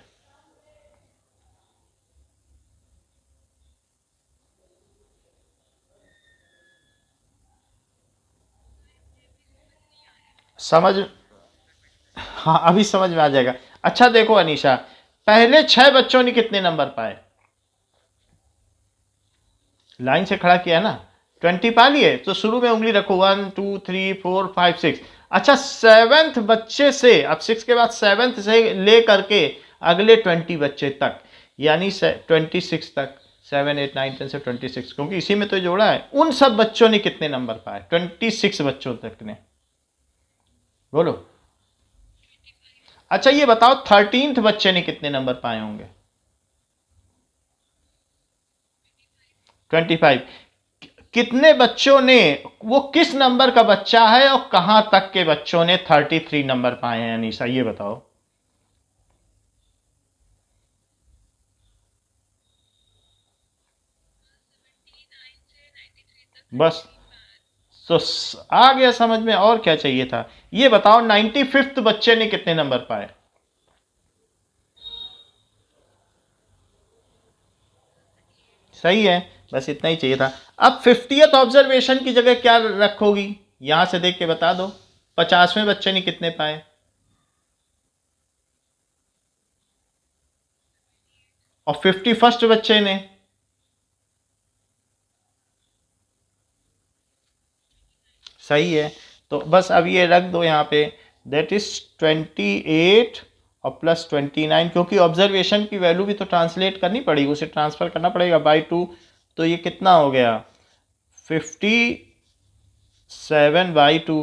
समझ हाँ अभी समझ में आ जाएगा अच्छा देखो अनिशा पहले छह बच्चों ने कितने नंबर पाए लाइन से खड़ा किया ना ट्वेंटी पा लिए तो शुरू में उंगली रखो one two three four five six अच्छा सेवेंथ बच्चे से अब सिक्स के बाद सेवेंथ से ले करके अगले ट्वेंटी बच्चे तक यानी ट्वेंटी सिक्स तक सेवन एट नाइन टेन से ट्वेंटी सिक्स क्योंकि इसी में तो जोड़ा है उन सब बच्चों ने कितने नंबर पाए ट्वेंटी सिक्स बच्चों तक ने बोलो अच्छा ये बताओ थर्टींथ बच्चे ने कितने नंबर पाए होंगे ट्वेंटी फाइव कितने बच्चों ने वो किस नंबर का बच्चा है और कहां तक के बच्चों ने थर्टी थ्री नंबर पाए हैं अनिशा ये बताओ बस तो आ गया समझ में और क्या चाहिए था ये बताओ नाइन्टी फिफ्थ बच्चे ने कितने नंबर पाए सही है बस इतना ही चाहिए था अब फिफ्टियथ ऑब्जर्वेशन की जगह क्या रखोगी यहां से देख के बता दो पचासवें बच्चे ने कितने पाए और फिफ्टी फर्स्ट बच्चे ने सही है तो बस अब ये रख दो यहाँ पे दैट इज़ ट्वेंटी एट और प्लस ट्वेंटी नाइन क्योंकि ऑब्जर्वेशन की वैल्यू भी तो ट्रांसलेट करनी पड़ेगी उसे ट्रांसफ़र करना पड़ेगा बाई टू तो ये कितना हो गया फिफ्टी सेवन बाई टू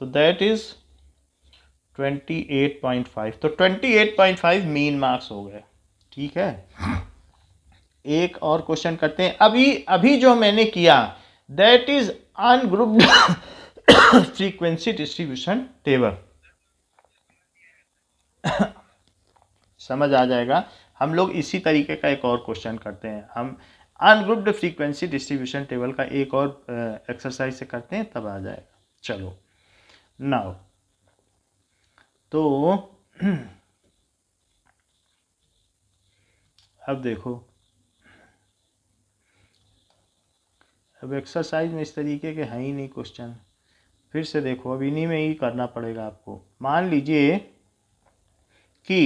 तो that is twenty eight point five तो twenty eight point five mean marks हो गए ठीक है एक और क्वेश्चन करते हैं अभी अभी जो मैंने किया that is ungrouped frequency distribution table समझ आ जाएगा हम लोग इसी तरीके का एक और क्वेश्चन करते हैं हम अनग्रुप्ड फ्रीक्वेंसी डिस्ट्रीब्यूशन टेबल का एक और एक्सरसाइज से करते हैं तब आ जाएगा चलो नाउ तो अब देखो अब एक्सरसाइज में इस तरीके के हैं ही नहीं क्वेश्चन फिर से देखो अब इन्हीं में ही करना पड़ेगा आपको मान लीजिए कि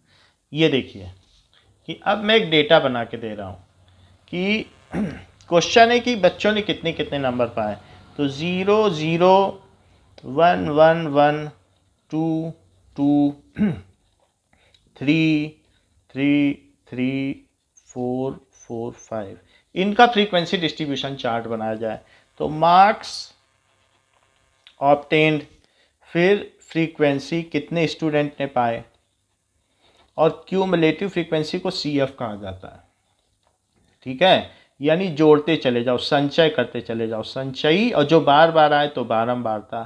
ये देखिए कि अब मैं एक डेटा बना के दे रहा हूँ कि क्वेश्चन है कि बच्चों ने कितने कितने नंबर पाए तो zero zero one one one two two three three three four four five इनका फ्रीक्वेंसी डिस्ट्रीब्यूशन चार्ट बनाया जाए तो मार्क्स ऑप्टेंड फिर फ्रीक्वेंसी कितने स्टूडेंट ने पाए और क्यूमलेटिव फ्रीक्वेंसी को सी एफ कहा जाता है ठीक है यानी जोड़ते चले जाओ संचय करते चले जाओ संचयी और जो बार बार आए तो बारम्बारता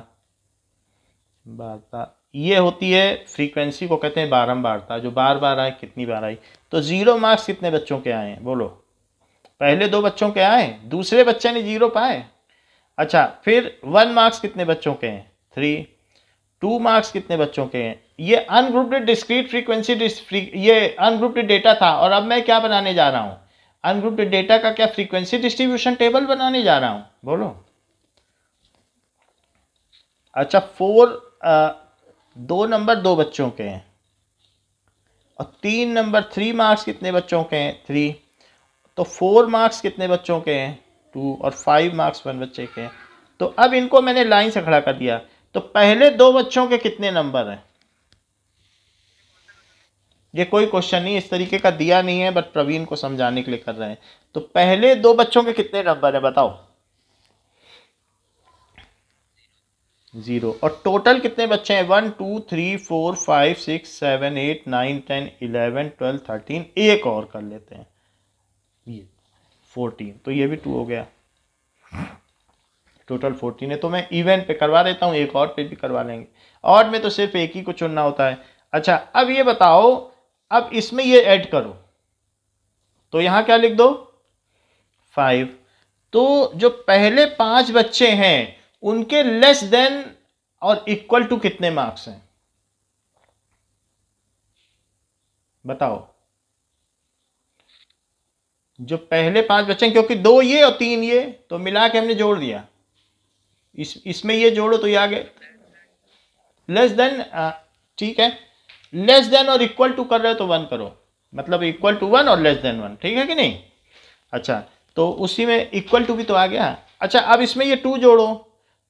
बारता ये होती है फ्रीक्वेंसी को कहते हैं बारम्बारता जो बार बार आए कितनी बार आई तो ज़ीरो मार्क्स कितने बच्चों के आए हैं बोलो पहले दो बच्चों के आए दूसरे बच्चे ने जीरो पाए अच्छा फिर वन मार्क्स कितने बच्चों के हैं थ्री टू मार्क्स कितने बच्चों के हैं ये अनग्रुप्ड डिस्क्रीट फ्रीक्वेंसी ये अनग्रुप्ड डेटा था और अब मैं क्या बनाने जा रहा हूँ अनग्रुप्ड डेटा का क्या फ्रीक्वेंसी डिस्ट्रीब्यूशन टेबल बनाने जा रहा हूँ बोलो अच्छा फोर आ, दो नंबर दो बच्चों के हैं और तीन नंबर थ्री मार्क्स कितने बच्चों के हैं थ्री तो फोर मार्क्स कितने बच्चों के हैं टू और फाइव मार्क्स वन बच्चे के हैं तो अब इनको मैंने लाइन से खड़ा कर दिया तो पहले दो बच्चों के कितने नंबर हैं ये कोई क्वेश्चन नहीं इस तरीके का दिया नहीं है बट प्रवीण को समझाने के लिए कर रहे हैं तो पहले दो बच्चों के कितने नंबर है बताओ ज़ीरो और टोटल कितने बच्चे हैं one two three four five six seven eight nine ten eleven twelve thirteen एक और कर लेते हैं ये फोर्टीन तो ये भी टू हो गया टोटल फोर्टीन है तो मैं इवेंट पे करवा देता हूँ एक और पे भी करवा लेंगे और में तो सिर्फ एक ही को चुनना होता है अच्छा अब ये बताओ अब इसमें ये ऐड करो तो यहाँ क्या लिख दो फाइव तो जो पहले पांच बच्चे हैं उनके लेस देन और इक्वल टू कितने मार्क्स हैं बताओ जो पहले पांच बचे क्योंकि दो ये और तीन ये तो मिला के हमने जोड़ दिया इस इसमें ये जोड़ो तो ये आगे लेस देन ठीक है लेस देन और इक्वल टू कर रहे हो तो वन करो मतलब इक्वल टू वन और लेस देन वन ठीक है कि नहीं अच्छा तो उसी में इक्वल टू भी तो आ गया अच्छा अब इसमें ये टू जोड़ो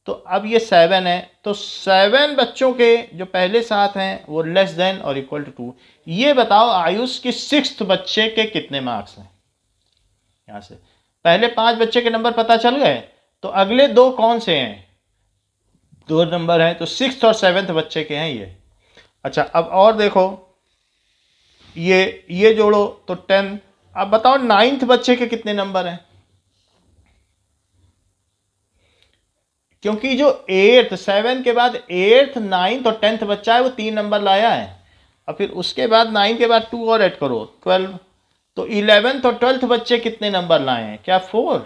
तो अब ये सेवन है तो सेवन बच्चों के जो पहले साथ हैं वो लेस देन और इक्वल टू टू ये बताओ आयुष कि सिक्स बच्चे के कितने मार्क्स हैं यहाँ से पहले पांच बच्चे के नंबर पता चल गए तो अगले दो कौन से हैं दो नंबर हैं तो सिक्स और सेवन्थ बच्चे के हैं ये अच्छा अब और देखो ये ये जोड़ो तो टेन अब बताओ नाइन्थ बच्चे के कितने नंबर हैं क्योंकि जो एट्थ सेवन के बाद एट्थ नाइन्थ और टेंथ बच्चा है वो तीन नंबर लाया है और फिर उसके बाद नाइन के बाद टू और एड करो ट्वेल्व तो इलेवेंथ और ट्वेल्थ बच्चे कितने नंबर लाए हैं क्या फोर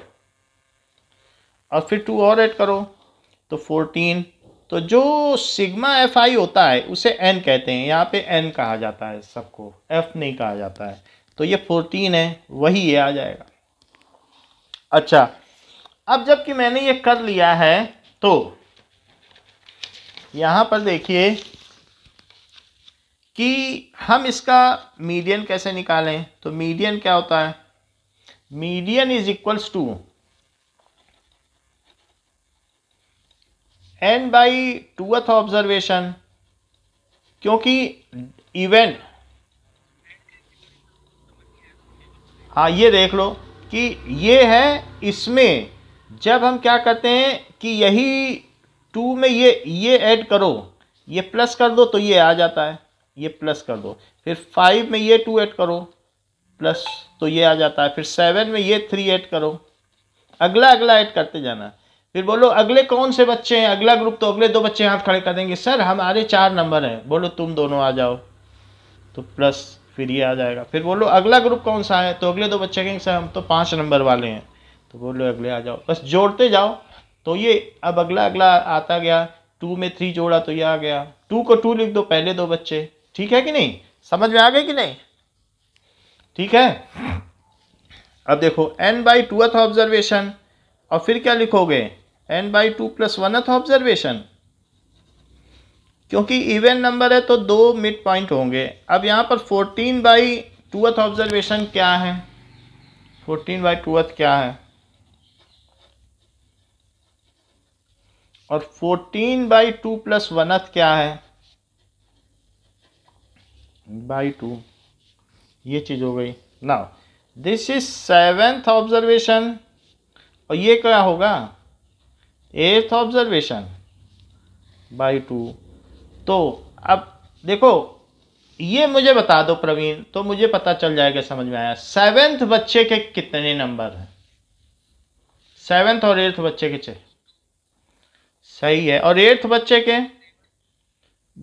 और फिर टू और ऐड करो तो फोर्टीन तो जो सिग्मा एफ आई होता है उसे एन कहते हैं यहाँ पे एन कहा जाता है सबको एफ नहीं कहा जाता है तो ये फोर्टीन है वही ये आ जाएगा अच्छा अब जबकि मैंने ये कर लिया है तो यहाँ पर देखिए कि हम इसका मीडियन कैसे निकालें तो मीडियन क्या होता है median is equals to N by tooth observation क्योंकि इवेंट हाँ ये देख लो कि ये है इसमें जब हम क्या करते हैं कि यही टू में ये ये ऐड करो ये प्लस कर दो तो ये आ जाता है ये प्लस कर दो फिर फाइव में ये टू ऐड करो प्लस तो ये आ जाता है फिर सेवन में ये थ्री ऐड करो अगला अगला ऐड करते जाना फिर बोलो अगले कौन से बच्चे हैं अगला ग्रुप तो अगले दो बच्चे हाथ खड़े कर देंगे सर हमारे चार नंबर हैं बोलो तुम दोनों आ जाओ तो प्लस फिर ये आ जाएगा फिर बोलो अगला ग्रुप कौन सा है तो अगले दो बच्चे कहेंगे सर हम तो पाँच नंबर वाले हैं तो बोलो अगले आ जाओ बस जोड़ते जाओ तो ये अब अगला अगला आता गया टू में थ्री जोड़ा तो ये आ गया टू को टू लिख दो पहले दो बच्चे ठीक है कि नहीं समझ में आ गए कि नहीं ठीक है अब देखो एन बाई टूथ ऑब्जर्वेशन और फिर क्या लिखोगे n by two plus oneth observation क्योंकि इवेंट नंबर है तो दो मिड पॉइंट होंगे अब यहाँ पर फोर्टीन बाई टूथ ऑब्जर्वेशन क्या है फोर्टीन बाई टूथ क्या है और fourteen by two plus oneth क्या है बाई टू ये चीज़ हो गई now this is seventh observation और ये क्या होगा एट्थ ऑब्जर्वेशन बाई टू तो अब देखो ये मुझे बता दो प्रवीण तो मुझे पता चल जाएगा समझ में आया सेवेंथ बच्चे के कितने नंबर हैं सेवेंथ और एट्थ बच्चे के छः सही है और एट्थ बच्चे के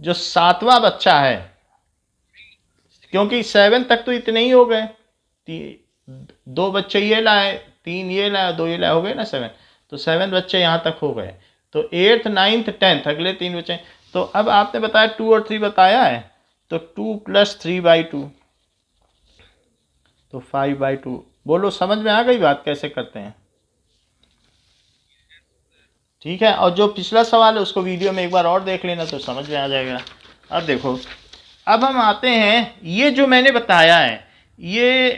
जो सातवां बच्चा है क्योंकि सेवन तक तो इतने ही हो गए दो बच्चे ये लाए तीन ये लाए दो ये लाए हो गए ना सेवन तो सेवन बच्चे यहाँ तक हो गए तो एट्थ नाइन्थ टेंथ अगले तीन बच्चे तो अब आपने बताया टू और थ्री बताया है तो two plus three by two तो फाइव बाई टू बोलो समझ में आ गई बात कैसे करते हैं ठीक है और जो पिछला सवाल है उसको वीडियो में एक बार और देख लेना तो समझ में आ जाएगा अब देखो अब हम आते हैं ये जो मैंने बताया है ये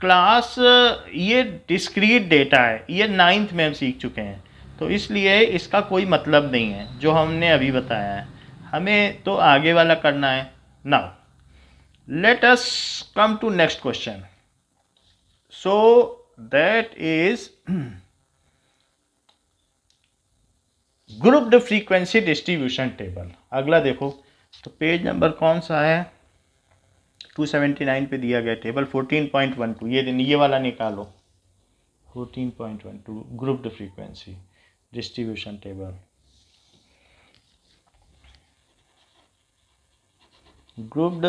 क्लास ये डिस्क्रीट डेटा है ये नाइन्थ में हम सीख चुके हैं तो इसलिए इसका कोई मतलब नहीं है जो हमने अभी बताया है हमें तो आगे वाला करना है now let us come to next question so that is grouped frequency distribution table अगला देखो तो पेज नंबर कौन सा है 279 पे दिया गया टेबल 14.12 ये ये वाला निकालो 14.12 grouped frequency distribution table grouped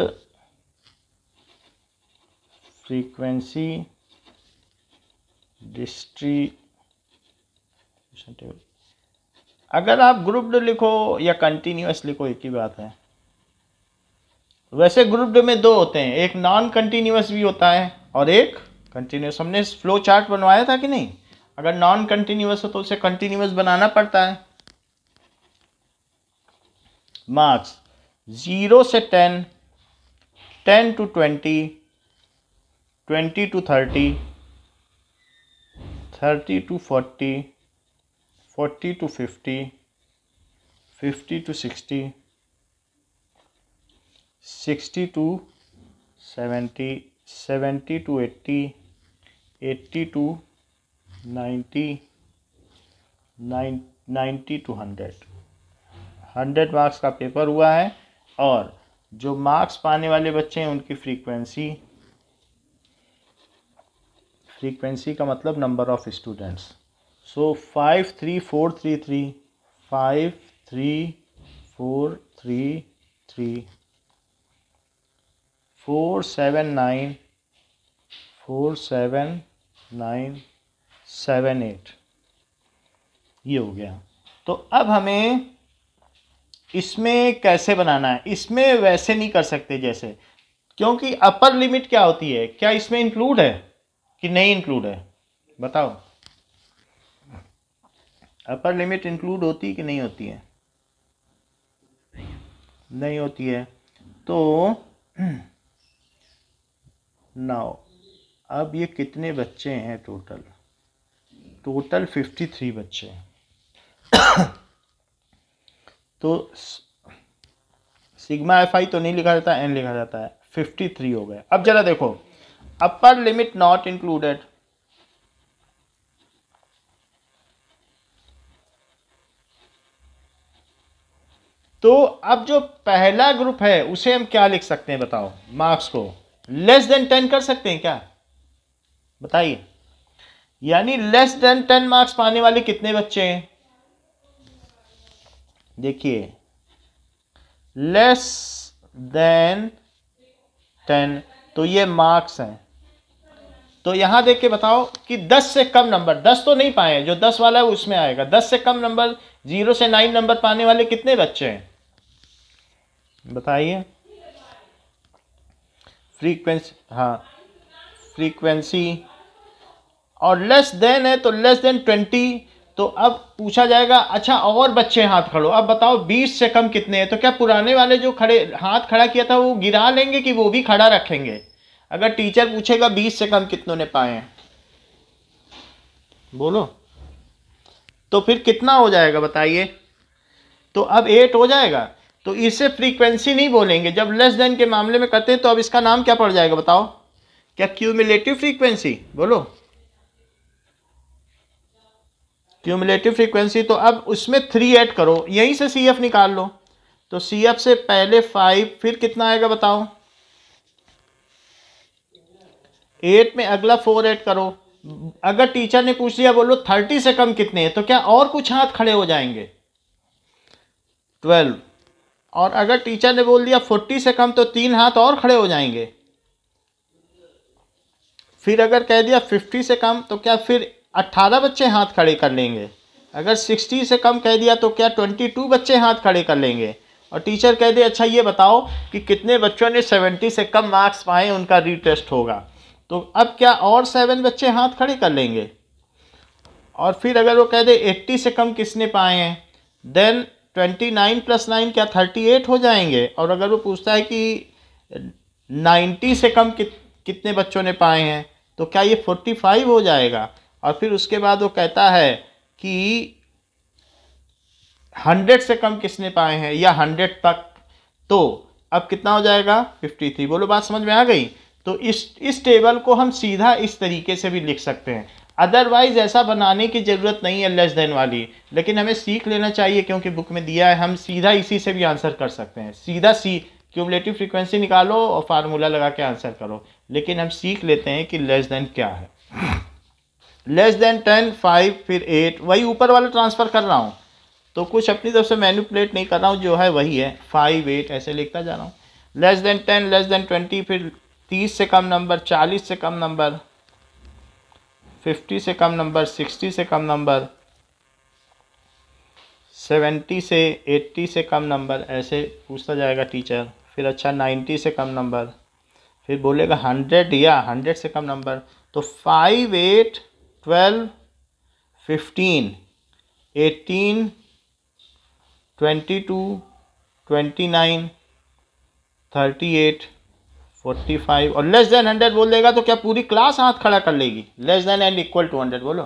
frequency distribution table अगर आप ग्रुप्ड लिखो या कंटिन्यूस लिखो एक ही बात है वैसे ग्रुप में दो होते हैं एक नॉन कंटिन्यूस भी होता है और एक कंटिन्यूस हमने फ्लो चार्ट बनवाया था कि नहीं अगर नॉन कंटिन्यूस हो तो उसे कंटिन्यूस बनाना पड़ता है मार्क्स ज़ीरो से ten ten to twenty twenty to thirty thirty to forty forty to fifty fifty to sixty sixty to seventy seventy to eighty eighty to ninety nine ninety to hundred hundred marks का paper हुआ है और जो marks पाने वाले बच्चे हैं उनकी फ्रीक्वेंसी फ्रीक्वेंसी का मतलब number of students so five three four three three five three four three three four seven nine four seven nine seven eight ये हो गया तो अब हमें इसमें कैसे बनाना है इसमें वैसे नहीं कर सकते जैसे क्योंकि अपर लिमिट क्या होती है क्या इसमें इंक्लूड है कि नहीं इंक्लूड है बताओ अपर लिमिट इंक्लूड होती कि नहीं होती है नहीं होती है तो नाउ अब ये कितने बच्चे हैं टोटल टोटल फिफ्टी थ्री बच्चे तो सिग्मा एफ आई तो नहीं लिखा जाता एन लिखा जाता है फिफ्टी थ्री हो गए अब जरा देखो अपर लिमिट नॉट इंक्लूडेड तो अब जो पहला ग्रुप है उसे हम क्या लिख सकते हैं बताओ मार्क्स को लेस देन टेन कर सकते हैं क्या बताइए यानी लेस देन टेन मार्क्स पाने वाले कितने बच्चे हैं देखिए लेस देन टेन तो ये मार्क्स हैं तो यहां देख के बताओ कि 10 से कम नंबर 10 तो नहीं पाए जो 10 वाला है उसमें आएगा 10 से कम नंबर 0 से 9 नंबर पाने वाले कितने बच्चे हैं बताइए फ्रीक्वेंसी हाँ फ्रीक्वेंसी और लेस देन है तो लेस देन ट्वेंटी तो अब पूछा जाएगा अच्छा और बच्चे हाथ खड़ो अब बताओ बीस से कम कितने हैं तो क्या पुराने वाले जो खड़े हाथ खड़ा किया था वो गिरा लेंगे कि वो भी खड़ा रखेंगे अगर टीचर पूछेगा बीस से कम कितनों ने पाए हैं बोलो तो फिर कितना हो जाएगा बताइए तो अब एट हो जाएगा तो इसे फ्रीक्वेंसी नहीं बोलेंगे जब लेस देन के मामले में करते हैं तो अब इसका नाम क्या पड़ जाएगा बताओ क्या क्यूमुलेटिव फ्रीक्वेंसी बोलो क्यूमुलेटिव फ्रीक्वेंसी तो अब उसमें थ्री ऐड करो यहीं से सी एफ निकाल लो तो सी एफ से पहले फाइव फिर कितना आएगा बताओ एट में अगला फोर ऐड करो अगर टीचर ने पूछ लिया बोलो थर्टी से कम कितने हैं तो क्या और कुछ हाथ खड़े हो जाएंगे ट्वेल्व और अगर टीचर ने बोल दिया फोर्टी से कम तो तीन हाथ और खड़े हो जाएंगे फिर अगर कह दिया फिफ्टी से कम तो क्या फिर अट्ठारह बच्चे हाथ खड़े कर लेंगे अगर सिक्सटी से कम कह दिया तो क्या ट्वेंटी टू बच्चे हाथ खड़े कर लेंगे और टीचर कह दे अच्छा ये बताओ कि कितने बच्चों ने सेवेंटी से कम मार्क्स पाए उनका रीटेस्ट होगा तो अब क्या और सेवन बच्चे हाथ खड़े कर लेंगे और फिर अगर वो कह दे एट्टी से कम किसने पाए हैं than twenty nine plus nine क्या थर्टी एट हो जाएंगे और अगर वो पूछता है कि नाइन्टी से कम कित, कितने बच्चों ने पाए हैं तो क्या ये फोर्टी फाइव हो जाएगा और फिर उसके बाद वो कहता है कि हंड्रेड से कम किसने पाए हैं या हंड्रेड तक तो अब कितना हो जाएगा फिफ्टी थ्री बोलो बात समझ में आ गई तो इस इस टेबल को हम सीधा इस तरीके से भी लिख सकते हैं अदरवाइज ऐसा बनाने की ज़रूरत नहीं है लेस देन वाली लेकिन हमें सीख लेना चाहिए क्योंकि बुक में दिया है हम सीधा इसी से भी आंसर कर सकते हैं सीधा सी क्यूमलेटिव फ्रिक्वेंसी निकालो और फार्मूला लगा के आंसर करो लेकिन हम सीख लेते हैं कि लेस देन क्या है लेस देन टेन फाइव फिर एट वही ऊपर वाला ट्रांसफ़र कर रहा हूँ तो कुछ अपनी तरफ से मैनिपुलेट नहीं कर रहा हूँ जो है वही है फाइव एट ऐसे लिखता जा रहा हूँ less than ten less than twenty फिर तीस से कम नंबर चालीस से कम नंबर फिफ्टी से कम नंबर सिक्सटी से कम नंबर सेवेंटी से एट्टी से कम नंबर ऐसे पूछता जाएगा टीचर फिर अच्छा नाइन्टी से कम नंबर फिर बोलेगा हंड्रेड या हंड्रेड से कम नंबर तो five eight twelve fifteen eighteen twenty to twenty nine thirty eight forty five और लेस देन हंड्रेड बोल देगा तो क्या पूरी क्लास हाथ खड़ा कर लेगी less than and equal to hundred बोलो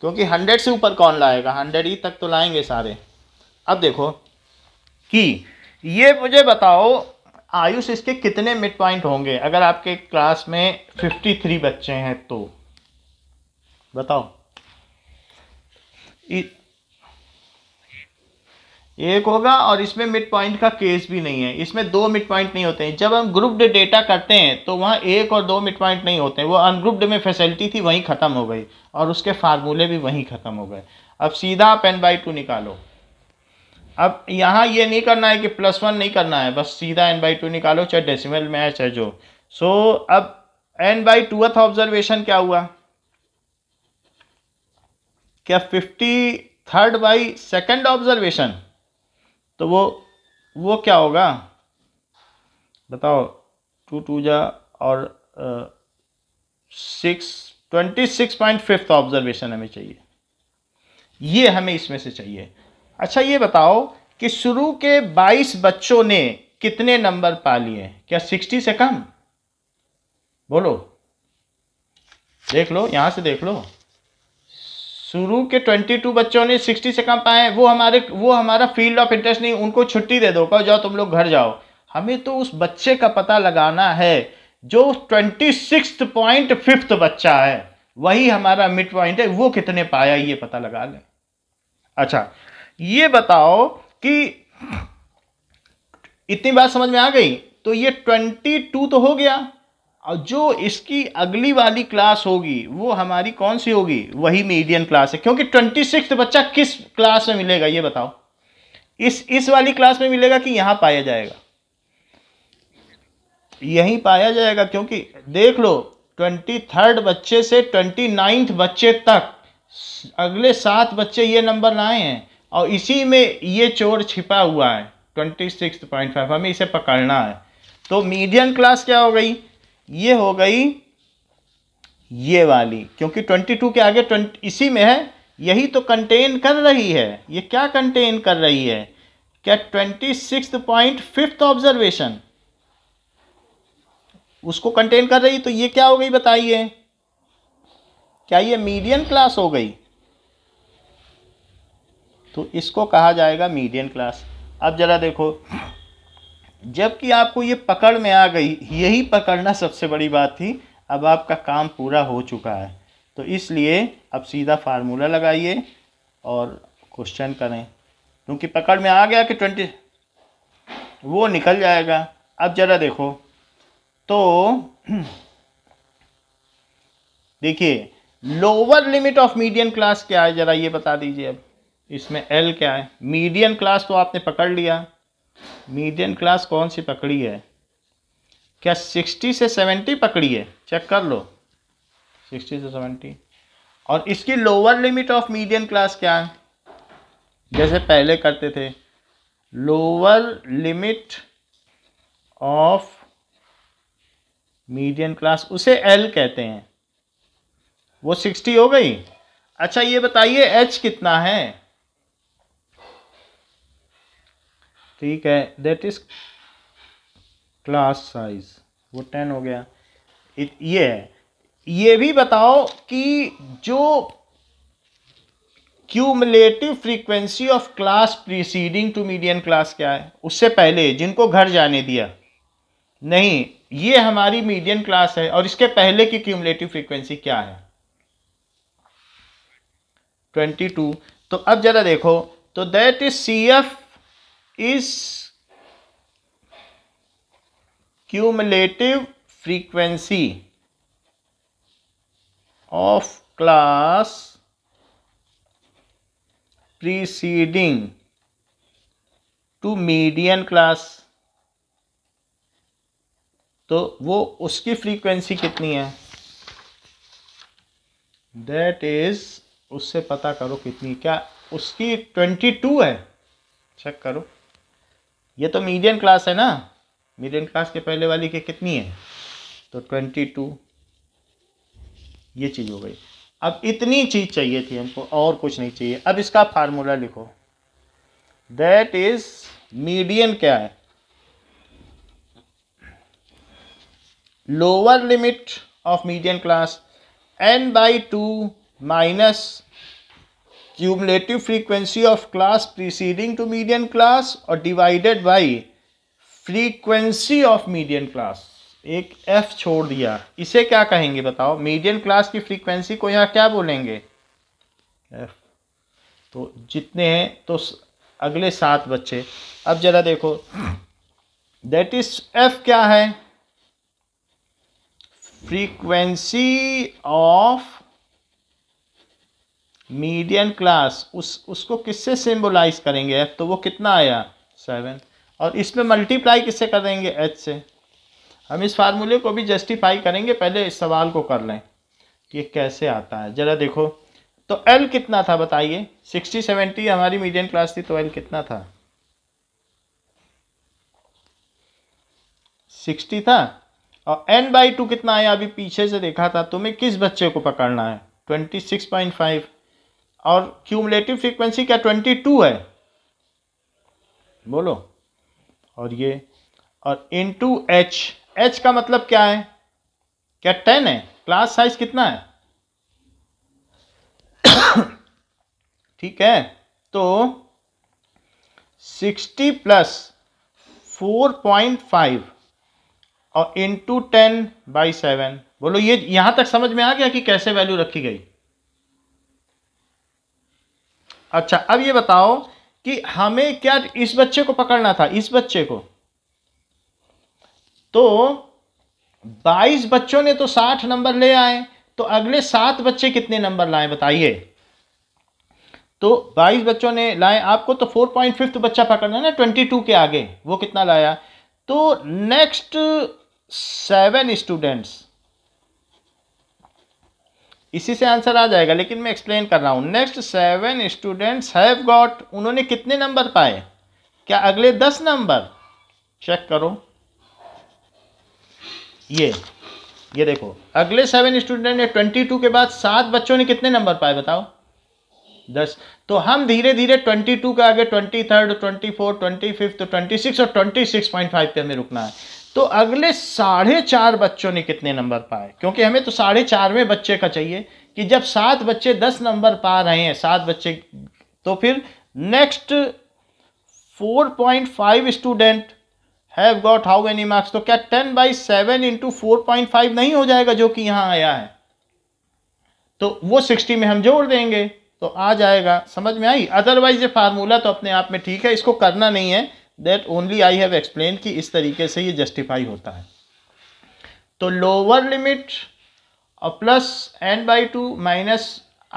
क्योंकि हंड्रेड से ऊपर कौन लाएगा हंड्रेड ही e तक तो लाएंगे सारे अब देखो कि ये मुझे बताओ आयुष इसके कितने मिड पॉइंट होंगे अगर आपके क्लास में फिफ्टी थ्री बच्चे हैं तो बताओ एक होगा और इसमें मिड पॉइंट का केस भी नहीं है इसमें दो मिड पॉइंट नहीं होते हैं जब हम ग्रुप्ड डेटा करते हैं तो वहाँ एक और दो मिड पॉइंट नहीं होते हैं वो अनग्रुप्ड में फैसिलिटी थी वहीं ख़त्म हो गई और उसके फार्मूले भी वहीं ख़त्म हो गए अब सीधा आप एन बाई टू निकालो अब यहाँ ये नहीं करना है कि प्लस वन नहीं करना है बस सीधा एन बाई टू निकालो चाहे डेसिमल में है चाहे जो सो so, अब एन बाई टूथ ऑब्जर्वेशन क्या हुआ क्या fifty third by second observation तो वो वो क्या होगा बताओ टू टू जा और six twenty six point fifth observation हमें चाहिए ये हमें इसमें से चाहिए अच्छा ये बताओ कि शुरू के बाईस बच्चों ने कितने नंबर पा लिए क्या सिक्सटी से कम बोलो देख लो यहां से देख लो शुरू के 22 बच्चों ने 60 से कम पाए वो हमारे वो हमारा फील्ड ऑफ इंटरेस्ट नहीं उनको छुट्टी दे दो कहो जाओ तुम लोग घर जाओ हमें तो उस बच्चे का पता लगाना है जो ट्वेंटी सिक्स पॉइंट फिफ्थ बच्चा है वही हमारा मिड पॉइंट है वो कितने पाया ये पता लगा लें अच्छा ये बताओ कि इतनी बात समझ में आ गई तो ये ट्वेंटी टू तो हो गया और जो इसकी अगली वाली क्लास होगी वो हमारी कौन सी होगी वही मीडियम क्लास है क्योंकि ट्वेंटी सिक्स बच्चा किस क्लास में मिलेगा ये बताओ इस इस वाली क्लास में मिलेगा कि यहाँ पाया जाएगा यहीं पाया जाएगा क्योंकि देख लो ट्वेंटी थर्ड बच्चे से ट्वेंटी नाइन्थ बच्चे तक अगले सात बच्चे ये नंबर लाए हैं और इसी में ये चोर छिपा हुआ है ट्वेंटी सिक्स पॉइंट फाइव हमें इसे पकड़ना है तो मीडियम क्लास क्या हो गई ये हो गई ये वाली क्योंकि 22 के आगे 20 इसी में है यही तो कंटेन कर रही है ये क्या कंटेन कर रही है क्या twenty six point fifth observation उसको कंटेन कर रही तो ये क्या हो गई बताइए क्या ये मीडियन क्लास हो गई तो इसको कहा जाएगा मीडियन क्लास अब जरा देखो जबकि आपको ये पकड़ में आ गई यही पकड़ना सबसे बड़ी बात थी अब आपका काम पूरा हो चुका है तो इसलिए अब सीधा फार्मूला लगाइए और क्वेश्चन करें क्योंकि पकड़ में आ गया कि ट्वेंटी वो निकल जाएगा अब ज़रा देखो तो देखिए lower limit of medium class क्या है ज़रा ये बता दीजिए अब इसमें एल क्या है मीडियम क्लास तो आपने पकड़ लिया मीडियम क्लास कौन सी पकड़ी है क्या सिक्सटी से सेवेंटी पकड़ी है चेक कर लो सिक्सटी से सेवेंटी और इसकी lower limit of medium class क्या है जैसे पहले करते थे lower limit of medium class उसे एल कहते हैं वो सिक्सटी हो गई अच्छा ये बताइए एच कितना है ठीक है देट इज क्लास साइज वो टेन हो गया ये है ये भी बताओ कि जो cumulative frequency of class preceding to median class क्या है उससे पहले जिनको घर जाने दिया नहीं ये हमारी मीडियन क्लास है और इसके पहले की क्यूमलेटिव फ्रीक्वेंसी क्या है ट्वेंटी टू तो अब जरा देखो तो that is C F is cumulative frequency of class preceding to median class तो वो उसकी फ्रीक्वेंसी कितनी है दैट इज उससे पता करो कितनी क्या उसकी ट्वेंटी टू है चेक करो ये तो मीडियम क्लास है ना मीडियम क्लास के पहले वाली के कितनी है तो ट्वेंटी टू ये चीज़ हो गई अब इतनी चीज़ चाहिए थी हमको और कुछ नहीं चाहिए अब इसका फार्मूला लिखो दैट इज मीडियन क्या है lower limit of median class n by two minus cumulative frequency of class preceding to median class और divided by frequency of median class एक एफ छोड़ दिया इसे क्या कहेंगे बताओ मीडियन क्लास की फ्रीक्वेंसी को यहाँ क्या बोलेंगे एफ तो जितने हैं तो अगले सात बच्चे अब जरा देखो देट इज एफ क्या है फ्रीक्वेंसी ऑफ मीडियन क्लास उस उसको किससे सिम्बोलाइज करेंगे एफ तो वो कितना आया सेवन और इसमें मल्टीप्लाई किससे करेंगे एच से हम इस फार्मूले को भी जस्टिफाई करेंगे पहले इस सवाल को कर लें कि कैसे आता है ज़रा देखो तो एल कितना था बताइए सिक्सटी सेवेंटी हमारी मीडियम क्लास थी तो एल कितना था सिक्सटी था और एन बाई टू कितना आया अभी पीछे से देखा था तुम्हें किस बच्चे को पकड़ना है ट्वेंटी सिक्स पॉइंट फाइव और क्यूमलेटिव फ्रीक्वेंसी क्या ट्वेंटी टू है बोलो और ये और इन टू एच एच का मतलब क्या है क्या टेन है क्लास साइज कितना है ठीक है तो sixty plus four point five और टू टेन बाई सेवन बोलो ये यहां तक समझ में आ गया कि कैसे वैल्यू रखी गई अच्छा अब ये बताओ कि हमें क्या इस बच्चे को पकड़ना था इस बच्चे को तो 22 बच्चों ने तो 60 नंबर ले आए तो अगले सात बच्चे कितने नंबर लाए बताइए तो 22 बच्चों ने लाए आपको तो फोर पॉइंट फिफ्थ बच्चा पकड़ना ना 22 के आगे वो कितना लाया तो नेक्स्ट सेवन स्टूडेंट्स इसी से आंसर आ जाएगा लेकिन मैं एक्सप्लेन कर रहा हूँ next seven students have got उन्होंने कितने नंबर पाए क्या अगले दस नंबर चेक करो ये ये देखो अगले सेवन स्टूडेंट ने ट्वेंटी टू के बाद सात बच्चों ने कितने नंबर पाए बताओ दस तो हम धीरे धीरे ट्वेंटी टू के आगे twenty third twenty four twenty fifth twenty six और ट्वेंटी सिक्स पॉइंट फाइव पे हमें रुकना है तो अगले साढ़े चार बच्चों ने कितने नंबर पाए क्योंकि हमें तो साढ़े चारवें बच्चे का चाहिए कि जब सात बच्चे दस नंबर पा रहे हैं सात बच्चे तो फिर next four point five student have got how many marks तो क्या ten by seven into four point five नहीं हो जाएगा जो कि यहाँ आया है तो वो सिक्सटी में हम जोड़ देंगे तो आ जाएगा समझ में आई अदरवाइज ये फार्मूला तो अपने आप में ठीक है इसको करना नहीं है that only I have explain कि इस तरीके से ये जस्टिफाई होता है तो लोअर लिमिट और plus N by two minus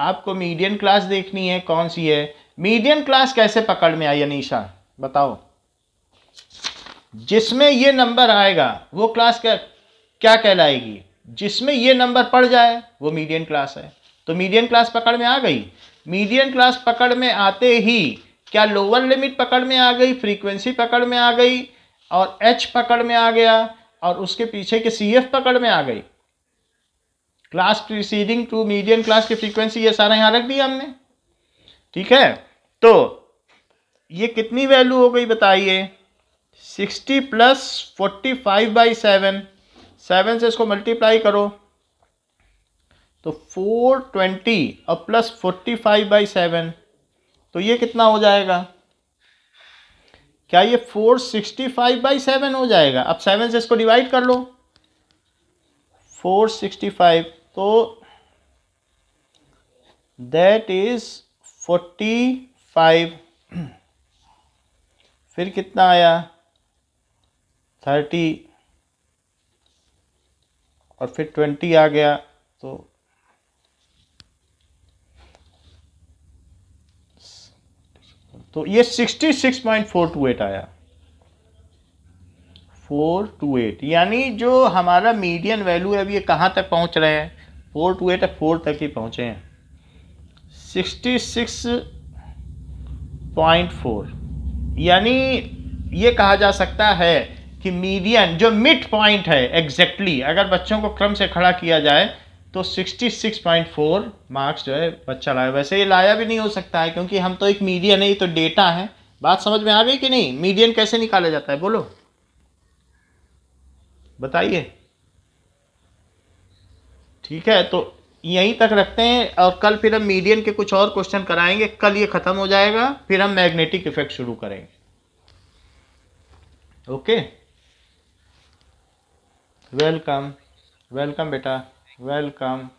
आपको मीडियम क्लास देखनी है कौन सी है मीडियम क्लास कैसे पकड़ में आई अनिशा बताओ जिसमें ये नंबर आएगा वो क्लास क्या क्या कहलाएगी जिसमें ये नंबर पड़ जाए वो मीडियम क्लास है तो मीडियम क्लास पकड़ में आ गई मीडियम क्लास पकड़ में आते ही क्या लोअर लिमिट पकड़ में आ गई फ्रीक्वेंसी पकड़ में आ गई और एच पकड़ में आ गया और उसके पीछे के सी एफ पकड़ में आ गई class preceding to medium class की फ्रीक्वेंसी ये सारा यहाँ रख दिया हमने ठीक है तो ये कितनी वैल्यू हो गई बताइए sixty plus forty five by seven seven से इसको मल्टीप्लाई करो तो फोर ट्वेंटी और plus forty five by seven तो ये कितना हो जाएगा क्या ये four sixty five by seven हो जाएगा अब सेवन से इसको डिवाइड कर लो फोर सिक्सटी फाइव तो दैट इज फोर्टी फाइव फिर कितना आया थर्टी और फिर ट्वेंटी आ गया तो तो ये 66.428 आया 428 यानी जो हमारा मीडियन वैल्यू है अब ये कहाँ तक पहुँच रहे हैं 428 एट फोर तक ही पहुँचे हैं 66.4 यानी ये कहा जा सकता है कि मीडियन जो मिड पॉइंट है एग्जैक्टली exactly, अगर बच्चों को क्रम से खड़ा किया जाए तो 66.4 मार्क्स जो है बच्चा लाया वैसे ये लाया भी नहीं हो सकता है क्योंकि हम तो एक मीडियन है ये तो डेटा है बात समझ में आ गई कि नहीं मीडियन कैसे निकाला जाता है बोलो बताइए ठीक है तो यहीं तक रखते हैं और कल फिर हम मीडियन के कुछ और क्वेश्चन कराएंगे कल ये ख़त्म हो जाएगा फिर हम मैग्नेटिक इफेक्ट शुरू करेंगे ओके वेलकम वेलकम बेटा welcome